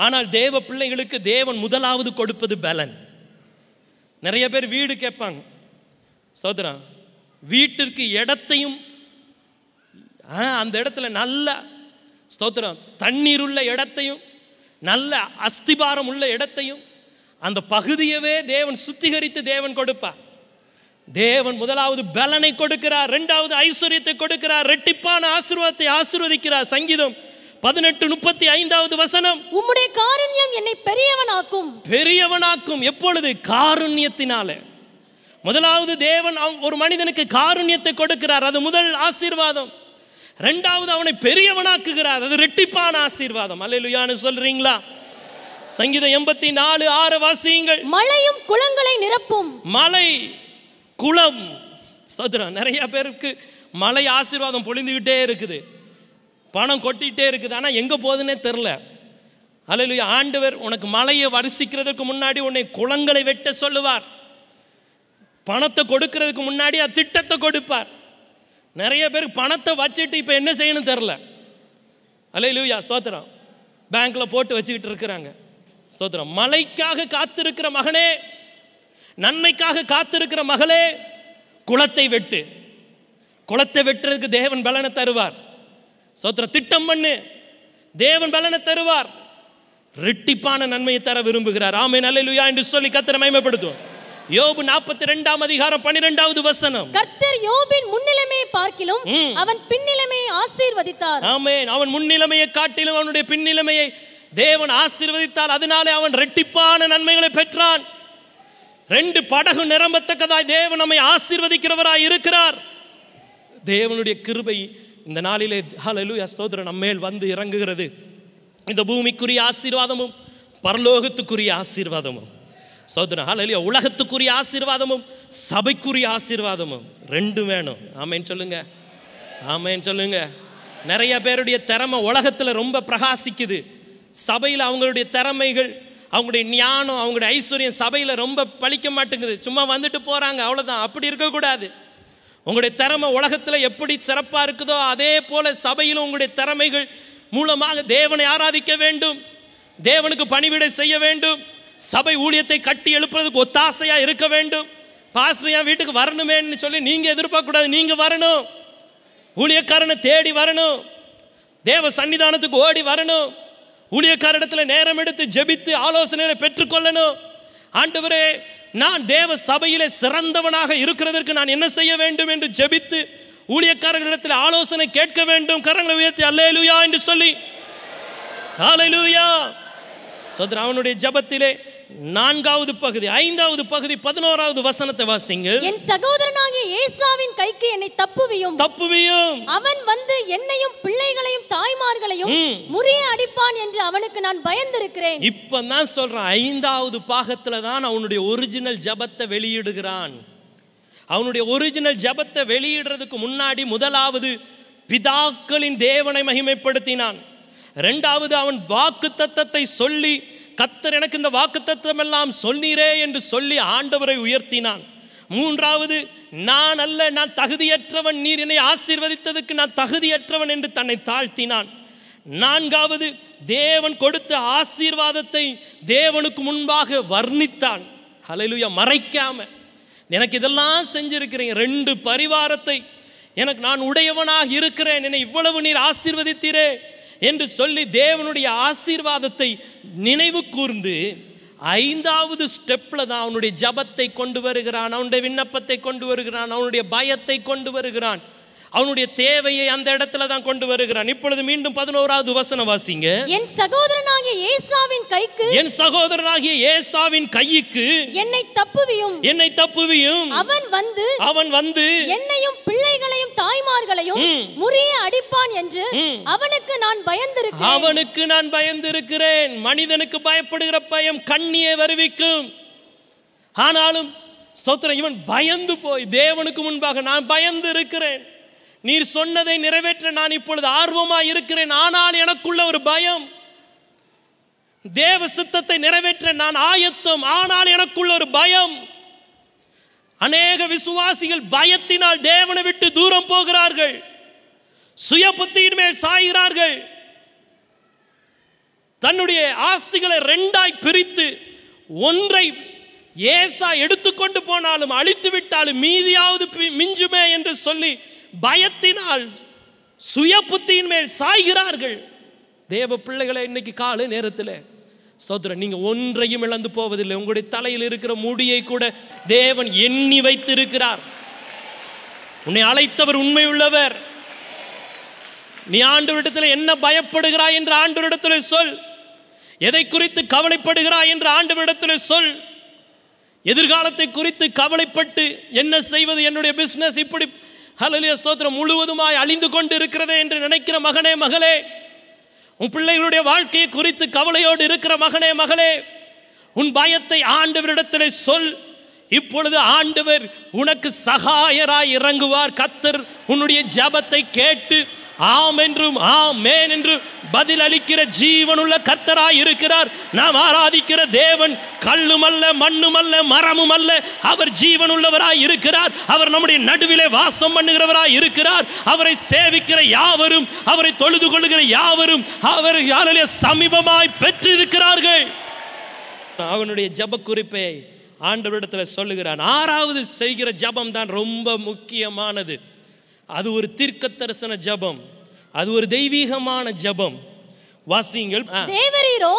ஆனால் தேவ பிள்ளைகளுக்கு தேவன் முதலாவது கொடுப்பது பலன் நிறைய பேர் வீடு கேட்பாங்க சோதரா வீட்டிற்கு இடத்தையும் அந்த இடத்துல நல்ல ஸ்தோத்திரம் தண்ணீர் உள்ள இடத்தையும் நல்ல அஸ்திபாரம் உள்ள இடத்தையும் அந்த பகுதியவே தேவன் சுத்திகரித்து தேவன் கொடுப்பார் தேவன் முதலாவது பலனை கொடுக்கிறார் ரெண்டாவது ஐஸ்வர்யத்தை கொடுக்கிறார் ரெட்டிப்பான ஆசிர்வாதத்தை ஆசிர்வதிக்கிறார் சங்கீதம் பதினெட்டு முப்பத்தி ஐந்தாவது வசனம் உம்முடைய காருண்யம் என்னை பெரியவனாக்கும் பெரியவனாக்கும் எப்பொழுது காருண்யத்தினால முதலாவது தேவன் ஒரு மனிதனுக்கு காருண்யத்தை கொடுக்கிறார் அது முதல் ஆசீர்வாதம் ரெண்டாவது அவனை பெரியவனாக்குகிறார் அது ரெட்டிப்பான ஆசீர்வாதம் அல்லையான்னு சொல்றீங்களா சங்கீதம் எண்பத்தி நாலு ஆறு வாசியங்கள் மழையும் குளங்களை நிரப்பும் மலை குளம் சதுரம் நிறைய பேருக்கு மலை ஆசீர்வாதம் பொழிந்துகிட்டே இருக்குது பணம் கொட்டிகிட்டே இருக்குது ஆனால் எங்கே போகுதுன்னே தெரில அலையிலுயா ஆண்டவர் உனக்கு மலையை வரிசிக்கிறதுக்கு முன்னாடி உன்னை குளங்களை வெட்ட சொல்லுவார் பணத்தை கொடுக்கறதுக்கு முன்னாடி திட்டத்தை கொடுப்பார் நிறைய பேர் பணத்தை வச்சுட்டு இப்போ என்ன செய்யணும் தெரில அலே லூயா ஸ்தோத்திரம் பேங்க்கில் போட்டு வச்சுக்கிட்டு இருக்கிறாங்க ஸ்தோத்திரம் மலைக்காக காத்திருக்கிற மகனே நன்மைக்காக காத்திருக்கிற மகளே குளத்தை வெட்டு குளத்தை வெட்டுறதுக்கு தேவன் பலனை தருவார் சோத்திர திட்டம் பண்ணு தேவன் பலனை தருவார் ரெட்டிப்பான நன்மையை தர விரும்புகிறார் ஆமை நல்ல லுயா என்று சொல்லி கத்திர மயமைப்படுத்துவோம் யோபு நாற்பத்தி ரெண்டாம் அதிகாரம் பன்னிரெண்டாவது வசனம் கர்த்தர் யோபின் முன்னிலைமையை பார்க்கிலும் அவன் பின்னிலைமையை ஆசீர்வதித்தார் ஆமென் அவன் முன்னிலைமையை காட்டிலும் அவனுடைய பின்னிலைமையை தேவன் ஆசீர்வதித்தார் அதனாலே அவன் ரெட்டிப்பான நன்மைகளை பெற்றான் ரெண்டு படகு நிரம்பத்தக்கதாய் தேவன் நம்மை ஆசீர்வதிக்கிறவராய் இருக்கிறார் தேவனுடைய கிருபை இந்த நாளிலே ஹலலூயா ஸ்தோத்திரம் மேல் வந்து இறங்குகிறது இந்த பூமிக்குரிய ஆசீர்வாதமும் பரலோகத்துக்குரிய ஆசீர்வாதமும் சோதனை ஹாலையா உலகத்துக்குரிய ஆசீர்வாதமும் சபைக்குரிய ஆசீர்வாதமும் ரெண்டும் வேணும் ஆமைன்னு சொல்லுங்க ஆமைன்னு சொல்லுங்க நிறைய பேருடைய திறமை உலகத்தில் ரொம்ப பிரகாசிக்குது சபையில் அவங்களுடைய திறமைகள் அவங்களுடைய ஞானம் அவங்களுடைய ஐஸ்வர்யம் சபையில் ரொம்ப பழிக்க மாட்டேங்குது சும்மா வந்துட்டு போகிறாங்க அவ்வளோதான் அப்படி இருக்கக்கூடாது உங்களுடைய திறமை உலகத்தில் எப்படி சிறப்பாக இருக்குதோ அதே போல் சபையிலும் உங்களுடைய திறமைகள் மூலமாக தேவனை ஆராதிக்க வேண்டும் தேவனுக்கு பணிவிடை செய்ய வேண்டும் சபை ஊழியத்தை கட்டி எழுப்புறதுக்கு ஒத்தாசையாக இருக்க வேண்டும் பாஸ்டர் என் வீட்டுக்கு வரணுமேன்னு சொல்லி நீங்கள் எதிர்பார்க்கக்கூடாது நீங்கள் வரணும் ஊழியக்காரனை தேடி வரணும் தேவ சன்னிதானத்துக்கு ஓடி வரணும் ஊழியக்காரிடத்தில் நேரம் எடுத்து ஜெபித்து ஆலோசனைகளை பெற்றுக்கொள்ளணும் ஆண்டவரே நான் தேவ சபையிலே சிறந்தவனாக இருக்கிறதற்கு நான் என்ன செய்ய வேண்டும் என்று ஜெபித்து ஊழியக்காரர்களிடத்தில் ஆலோசனை கேட்க வேண்டும் கரங்களை உயர்த்தி அல்லேலுயா என்று சொல்லி அவனுடைய ஜபத்திலே நான்காவது பகுதி ஐந்தாவது பகுதி பதினோராவது வசனத்தை வாசிங்க என் சகோதரனாகிய ஏசாவின் கைக்கு என்னை தப்புவியும் தப்புவியும் அவன் வந்து என்னையும் பிள்ளைகளையும் தாய்மார்களையும் முறிய அடிப்பான் என்று அவனுக்கு நான் பயந்திருக்கிறேன் இப்போ தான் சொல்றான் ஐந்தாவது பாகத்துல தான் அவனுடைய ஒரிஜினல் ஜபத்தை வெளியிடுகிறான் அவனுடைய ஒரிஜினல் ஜபத்தை வெளியிடுறதுக்கு முன்னாடி முதலாவது பிதாக்களின் தேவனை மகிமைப்படுத்தினான் ரெண்டாவது அவன் வாக்கு தத்தத்தை சொல்லி கத்தர் எனக்கு இந்த தத்துவம் எல்லாம் சொன்னீரே என்று சொல்லி ஆண்டவரை உயர்த்தினான் மூன்றாவது நான் அல்ல நான் தகுதியற்றவன் நீர் என்னை ஆசீர்வதித்ததுக்கு நான் தகுதியற்றவன் என்று தன்னை தாழ்த்தினான் நான்காவது தேவன் கொடுத்த ஆசீர்வாதத்தை தேவனுக்கு முன்பாக வர்ணித்தான் அலையிலுய மறைக்காம எனக்கு இதெல்லாம் செஞ்சிருக்கிறேன் ரெண்டு பரிவாரத்தை எனக்கு நான் உடையவனாக இருக்கிறேன் என்னை இவ்வளவு நீர் ஆசீர்வதித்தீரே என்று சொல்லி தேவனுடைய ஆசீர்வாதத்தை நினைவு கூர்ந்து ஐந்தாவது ஸ்டெப்பில் தான் அவனுடைய ஜபத்தை கொண்டு வருகிறான் அவனுடைய விண்ணப்பத்தை கொண்டு வருகிறான் அவனுடைய பயத்தை கொண்டு வருகிறான் அவனுடைய தேவையை அந்த இடத்துல தான் கொண்டு வருகிறான் இப்பொழுது மீண்டும் பதினோராவது வசன வாசிங்க என் சகோதரனாகிய ஏசாவின் கைக்கு என் சகோதரனாகிய ஏசாவின் கைக்கு என்னை தப்புவியும் என்னை தப்புவியும் அவன் வந்து அவன் வந்து என்னையும் பிள்ளைகளையும் தாய்மார்களையும் முறிய அடிப்பான் என்று அவனுக்கு நான் பயந்திருக்கிறேன் அவனுக்கு நான் பயந்திருக்கிறேன் மனிதனுக்கு பயப்படுகிற பயம் கண்ணியை வருவிக்கும் ஆனாலும் ஸ்தோத்திரம் இவன் பயந்து போய் தேவனுக்கு முன்பாக நான் பயந்து இருக்கிறேன் நீர் சொன்னதை நிறைவேற்ற நான் இப்பொழுது ஆர்வமாக இருக்கிறேன் ஆனால் எனக்குள்ள ஒரு பயம் தேவ சித்தத்தை நிறைவேற்ற நான் ஆயத்தம் ஆனால் எனக்குள்ள ஒரு பயம் அநேக விசுவாசிகள் பயத்தினால் தேவனை விட்டு தூரம் போகிறார்கள் சுய புத்தியின் மேல் சாய்கிறார்கள் தன்னுடைய ஆஸ்திகளை ரெண்டாய் பிரித்து ஒன்றை ஏசா எடுத்துக்கொண்டு போனாலும் அழித்து விட்டாலும் மீதியாவது மிஞ்சுமே என்று சொல்லி பயத்தினால் சுய புத்தியின் மேல் சாய்கிறார்கள் தேவ பிள்ளைகளை இன்னைக்கு காலை நேரத்தில் சோதர நீங்க ஒன்றையும் இழந்து போவதில்லை உங்களுடைய தலையில் இருக்கிற முடியை கூட தேவன் எண்ணி வைத்திருக்கிறார் உன்னை அழைத்தவர் உண்மை உள்ளவர் நீ ஆண்டு ஆண்டவரிடத்தில் என்ன பயப்படுகிறாய் என்று ஆண்டவரிடத்தில் சொல் எதை குறித்து கவலைப்படுகிறாய் என்று ஆண்டவரிடத்தில் சொல் எதிர்காலத்தை குறித்து கவலைப்பட்டு என்ன செய்வது என்னுடைய பிஸ்னஸ் இப்படி ஹலலிய ஸ்தோத்திரம் முழுவதுமாய் அழிந்து கொண்டு இருக்கிறதே என்று நினைக்கிற மகனே மகளே உன் பிள்ளைகளுடைய வாழ்க்கையை குறித்து கவலையோடு இருக்கிற மகனே மகளே உன் பயத்தை ஆண்டவரிடத்தில் சொல் இப்பொழுது ஆண்டவர் உனக்கு சகாயராய் இறங்குவார் கத்தர் உன்னுடைய ஜபத்தை கேட்டு ஆம் என்றும் ஆம் மேன் என்று பதில் அளிக்கிற ஜீவனுள்ள கர்த்தராய் இருக்கிறார் நாம் ஆராதிக்கிற தேவன் கல்லும் அல்ல மண்ணும் அல்ல மரமும் அல்ல அவர் ஜீவனுள்ளவராய் இருக்கிறார் அவர் நம்முடைய நடுவிலே வாசம் பண்ணுகிறவராய் இருக்கிறார் அவரை சேவிக்கிற யாவரும் அவரை தொழுது கொள்ளுகிற யாவரும் அவர் சமீபமாய் பெற்றிருக்கிறார்கள் அவனுடைய ஜப குறிப்பை ஆண்டவரிடத்தில் சொல்லுகிறான் ஆறாவது செய்கிற ஜபம் தான் ரொம்ப முக்கியமானது அது ஒரு தீர்க்க தரிசன ஜபம் அது ஒரு தெய்வீகமான ஜபம் வாசிங்கள் தேவரீரோ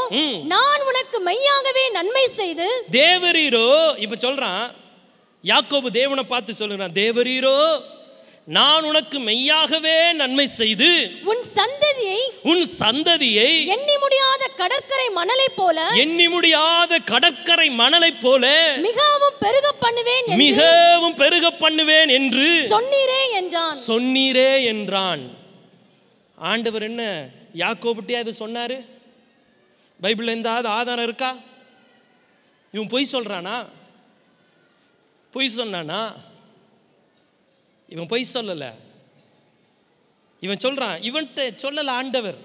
நான் உனக்கு மெய்யாகவே நன்மை செய்து தேவரீரோ இப்ப சொல்றான் யாக்கோபு தேவனை பார்த்து சொல்லுறான் தேவரீரோ நான் உனக்கு மெய்யாகவே நன்மை செய்து உன் சந்ததியை உன் சந்ததியை எண்ணி முடியாத கடற்கரை மணலை போல எண்ணி முடியாத கடற்கரை மணலை போல மிகவும் பெருக பண்ணுவேன் மிகவும் பெருக பண்ணுவேன் என்று சொன்னீரே என்றான் சொன்னீரே என்றான் ஆண்டவர் என்ன யாக்கோபிட்டியா இது சொன்னாரு பைபிள் எந்தாவது ஆதாரம் இருக்கா இவன் பொய் சொல்றானா பொய் சொன்னானா இவன் பொய் சொல்லலை இவன் சொல்றான் இவன்கிட்ட சொல்லல ஆண்டவர்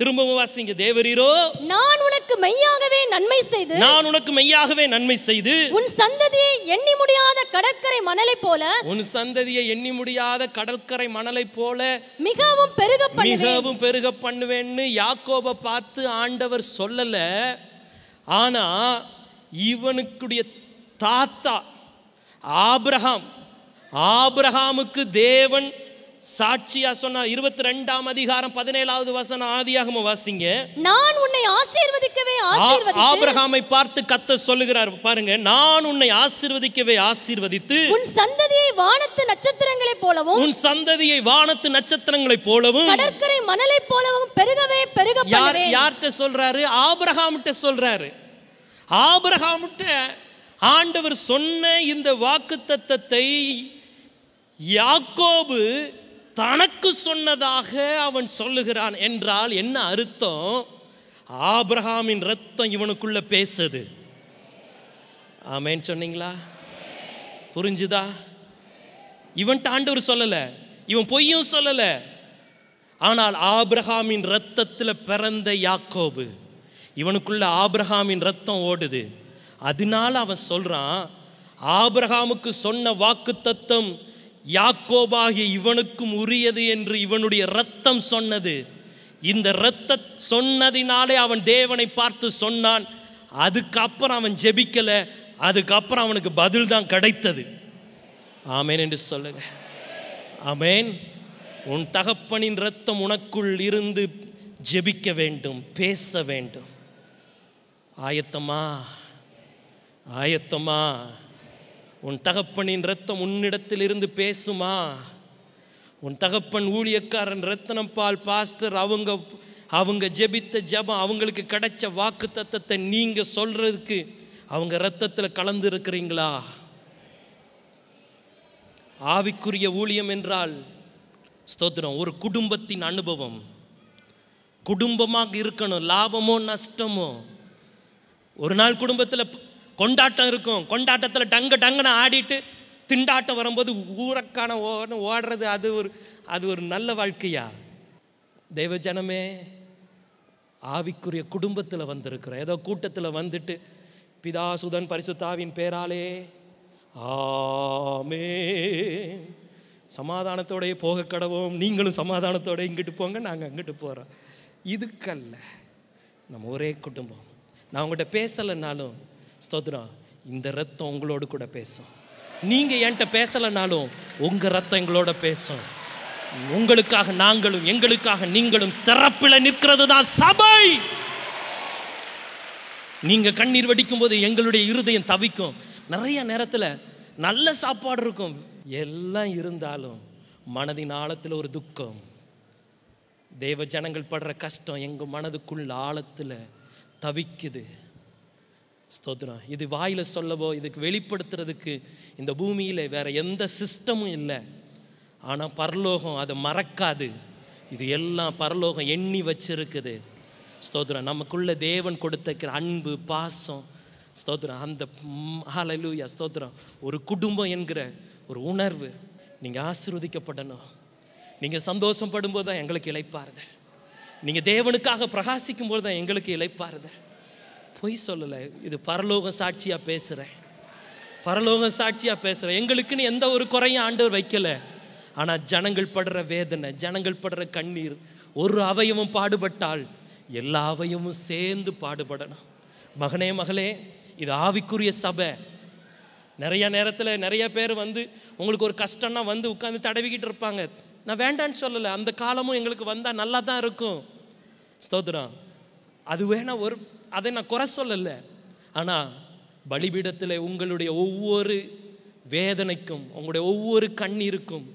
திரும்பவும் வாசிங்க தேவரீரோ நான் உனக்கு மெய்யாகவே நன்மை செய்து நான் உனக்கு மெய்யாகவே நன்மை செய்து உன் சந்ததியை எண்ணி முடியாத கடற்கரை மணலை போல உன் சந்ததியை எண்ணி முடியாத கடற்கரை மணலை போல மிகவும் பெருக மிகவும் பெருக பண்ணுவேன்னு யாக்கோப பார்த்து ஆண்டவர் சொல்லல ஆனா இவனுக்குடைய தாத்தா ஆபிரகாம் ஆபிரஹாமுக்கு தேவன் சாட்சியா சொன்ன இருபத்தி ரெண்டாம் அதிகாரம் பதினேழாவது வசனம் ஆதியாகம வாசிங்க நான் உன்னை ஆசீர்வதிக்கவே ஆபிரகாமை பார்த்து கத்த சொல்லுகிறார் பாருங்க நான் உன்னை ஆசீர்வதிக்கவே ஆசீர்வதித்து உன் சந்ததியை வானத்து நட்சத்திரங்களை போலவும் உன் சந்ததியை வானத்து நட்சத்திரங்களை போலவும் கடற்கரை மணலை போலவும் பெருகவே பெருக யார் யார்கிட்ட சொல்றாரு ஆபிரகாம்கிட்ட சொல்றாரு ஆபிரகாம்கிட்ட ஆண்டவர் சொன்ன இந்த வாக்கு தத்தத்தை யாக்கோபு தனக்கு சொன்னதாக அவன் சொல்லுகிறான் என்றால் என்ன அர்த்தம் ஆப்ரஹாமின் ரத்தம் இவனுக்குள்ள பேசுது ஆமேன்னு சொன்னீங்களா புரிஞ்சுதா இவன் ஆண்டவர் சொல்லலை இவன் பொய்யும் சொல்லலை ஆனால் ஆப்ரஹாமின் ரத்தத்தில் பிறந்த யாக்கோபு இவனுக்குள்ள ஆப்ரஹாமின் ரத்தம் ஓடுது அதனால அவன் சொல்கிறான் ஆப்ரஹாமுக்கு சொன்ன வாக்கு தத்தம் யாக்கோபாகிய இவனுக்கும் உரியது என்று இவனுடைய இரத்தம் சொன்னது இந்த இரத்த சொன்னதினாலே அவன் தேவனை பார்த்து சொன்னான் அதுக்கப்புறம் அவன் ஜெபிக்கலை அதுக்கப்புறம் அவனுக்கு பதில் தான் கிடைத்தது ஆமேன் என்று சொல்லுங்க ஆமேன் உன் தகப்பனின் ரத்தம் உனக்குள் இருந்து ஜெபிக்க வேண்டும் பேச வேண்டும் ஆயத்தமா ஆயத்தமா உன் தகப்பனின் உன்னிடத்தில் உன்னிடத்திலிருந்து பேசுமா உன் தகப்பன் ஊழியக்காரன் பால் பாஸ்டர் அவங்க அவங்க ஜெபித்த ஜபம் அவங்களுக்கு கிடைச்ச வாக்கு தத்தத்தை நீங்கள் சொல்கிறதுக்கு அவங்க ரத்தத்தில் கலந்து இருக்கிறீங்களா ஆவிக்குரிய ஊழியம் என்றால் ஸ்தோத்திரம் ஒரு குடும்பத்தின் அனுபவம் குடும்பமாக இருக்கணும் லாபமோ நஷ்டமோ ஒரு நாள் குடும்பத்தில் கொண்டாட்டம் இருக்கும் கொண்டாட்டத்தில் டங்கு டங்குன்னு ஆடிட்டு திண்டாட்டம் வரும்போது ஊரக்கான ஓடு ஓடுறது அது ஒரு அது ஒரு நல்ல வாழ்க்கையா தெய்வ ஜனமே ஆவிக்குரிய குடும்பத்தில் வந்திருக்கிறோம் ஏதோ கூட்டத்தில் வந்துட்டு சுதன் பரிசுத்தாவின் பேராலே ஆமே சமாதானத்தோடைய போக கடவோம் நீங்களும் சமாதானத்தோட இங்கிட்டு போங்க நாங்கள் அங்கிட்டு போகிறோம் இதுக்கல்ல நம்ம ஒரே குடும்பம் நான் உங்கள்கிட்ட பேசலைன்னாலும் ஸ்தோத்ரா இந்த ரத்தம் உங்களோடு கூட பேசும் நீங்கள் என்கிட்ட பேசலைனாலும் உங்கள் ரத்தம் எங்களோட பேசும் உங்களுக்காக நாங்களும் எங்களுக்காக நீங்களும் திறப்பில் நிற்கிறது தான் சபை நீங்கள் கண்ணீர் வடிக்கும் போது எங்களுடைய இருதயம் தவிக்கும் நிறைய நேரத்தில் நல்ல சாப்பாடு இருக்கும் எல்லாம் இருந்தாலும் மனதின் ஆழத்தில் ஒரு துக்கம் தேவ ஜனங்கள் படுற கஷ்டம் எங்கள் மனதுக்குள்ள ஆழத்தில் தவிக்குது ஸ்தோத்ரா இது வாயில் சொல்லவோ இதுக்கு வெளிப்படுத்துறதுக்கு இந்த பூமியில் வேறு எந்த சிஸ்டமும் இல்லை ஆனால் பரலோகம் அதை மறக்காது இது எல்லாம் பரலோகம் எண்ணி வச்சிருக்குது ஸ்தோத்ரம் நமக்குள்ள தேவன் கொடுத்திருக்கிற அன்பு பாசம் ஸ்தோத்ரம் அந்த ஹலலூயா ஸ்தோத்ரம் ஒரு குடும்பம் என்கிற ஒரு உணர்வு நீங்கள் ஆசிர்வதிக்கப்படணும் நீங்கள் சந்தோஷப்படும் போது தான் எங்களுக்கு இழைப்பாருது நீங்கள் தேவனுக்காக பிரகாசிக்கும் போது தான் எங்களுக்கு இழைப்பாருது பொய் சொல்லலை இது பரலோக சாட்சியாக பேசுகிறேன் பரலோக சாட்சியாக பேசுகிறேன் எங்களுக்குன்னு எந்த ஒரு குறையும் ஆண்டவர் வைக்கலை ஆனால் ஜனங்கள் படுற வேதனை ஜனங்கள் படுற கண்ணீர் ஒரு அவயமும் பாடுபட்டால் எல்லா அவயமும் சேர்ந்து பாடுபடணும் மகனே மகளே இது ஆவிக்குரிய சபை நிறைய நேரத்தில் நிறைய பேர் வந்து உங்களுக்கு ஒரு கஷ்டம்னா வந்து உட்காந்து தடவிக்கிட்டு இருப்பாங்க நான் வேண்டான்னு சொல்லலை அந்த காலமும் எங்களுக்கு வந்தால் நல்லா தான் இருக்கும் ஸ்தோத்திரம் அது வேணால் ஒரு அதை நான் குறை சொல்லலை ஆனால் பலிபீடத்தில் உங்களுடைய ஒவ்வொரு வேதனைக்கும் உங்களுடைய ஒவ்வொரு கண்ணீருக்கும்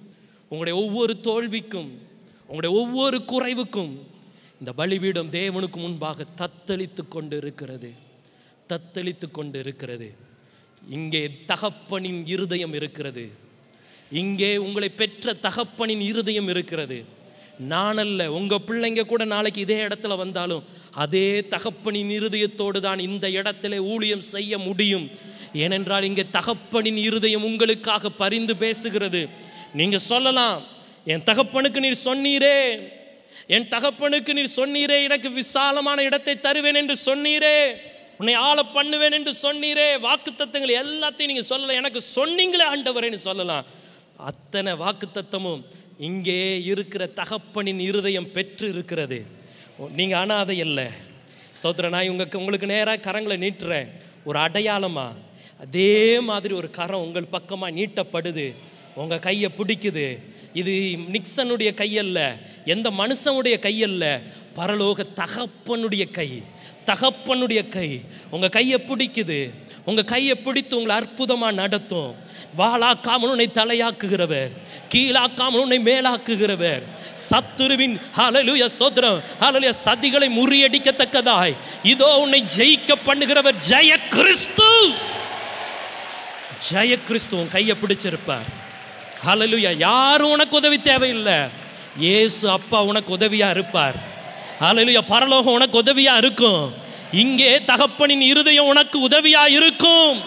உங்களுடைய ஒவ்வொரு தோல்விக்கும் உங்களுடைய ஒவ்வொரு குறைவுக்கும் இந்த பலிபீடம் தேவனுக்கு முன்பாக தத்தளித்து கொண்டு இருக்கிறது தத்தளித்து கொண்டு இருக்கிறது இங்கே தகப்பனின் இருதயம் இருக்கிறது இங்கே உங்களை பெற்ற தகப்பனின் இருதயம் இருக்கிறது நானல்ல உங்கள் பிள்ளைங்க கூட நாளைக்கு இதே இடத்துல வந்தாலும் அதே தகப்பனின் இருதயத்தோடு தான் இந்த இடத்துல ஊழியம் செய்ய முடியும் ஏனென்றால் இங்கே தகப்பனின் இருதயம் உங்களுக்காக பரிந்து பேசுகிறது நீங்கள் சொல்லலாம் என் தகப்பனுக்கு நீர் சொன்னீரே என் தகப்பனுக்கு நீர் சொன்னீரே எனக்கு விசாலமான இடத்தை தருவேன் என்று சொன்னீரே உன்னை ஆள பண்ணுவேன் என்று சொன்னீரே வாக்கு தத்துவங்கள் எல்லாத்தையும் நீங்கள் சொல்லலாம் எனக்கு சொன்னீங்களே ஆண்டவரேன்னு சொல்லலாம் அத்தனை வாக்கு தத்தமும் இங்கே இருக்கிற தகப்பனின் இருதயம் பெற்று இருக்கிறது நீங்கள் அனாதை இல்லை ஸ்தோத்திர நான் உங்களுக்கு உங்களுக்கு நேராக கரங்களை நீட்டுறேன் ஒரு அடையாளமாக அதே மாதிரி ஒரு கரம் உங்கள் பக்கமாக நீட்டப்படுது உங்கள் கையை பிடிக்குது இது நிக்சனுடைய கையல்ல எந்த மனுஷனுடைய கையல்ல பரலோக தகப்பனுடைய கை தகப்பனுடைய கை உங்கள் கையை பிடிக்குது உங்கள் கையை பிடித்து உங்களை அற்புதமாக நடத்தும் வாழாக்காமல் உன்னை தலையாக்குகிறவர் கீழாக்காமல் உன்னை மேலாக்குகிறவர் சத்துருவின் ஹலலுய ஸ்தோத்திரம் ஹலலுய சதிகளை முறியடிக்கத்தக்கதாய் இதோ உன்னை ஜெயிக்க பண்ணுகிறவர் ஜெய கிறிஸ்து ஜெய கிறிஸ்து உன் கையை பிடிச்சிருப்பார் ஹலலுயா யாரும் உனக்கு உதவி தேவையில்லை ஏசு அப்பா உனக்கு உதவியாக இருப்பார் ஹலலுயா பரலோகம் உனக்கு உதவியாக இருக்கும் இங்கே தகப்பனின் இருதயம் உனக்கு உதவியா இருக்கும்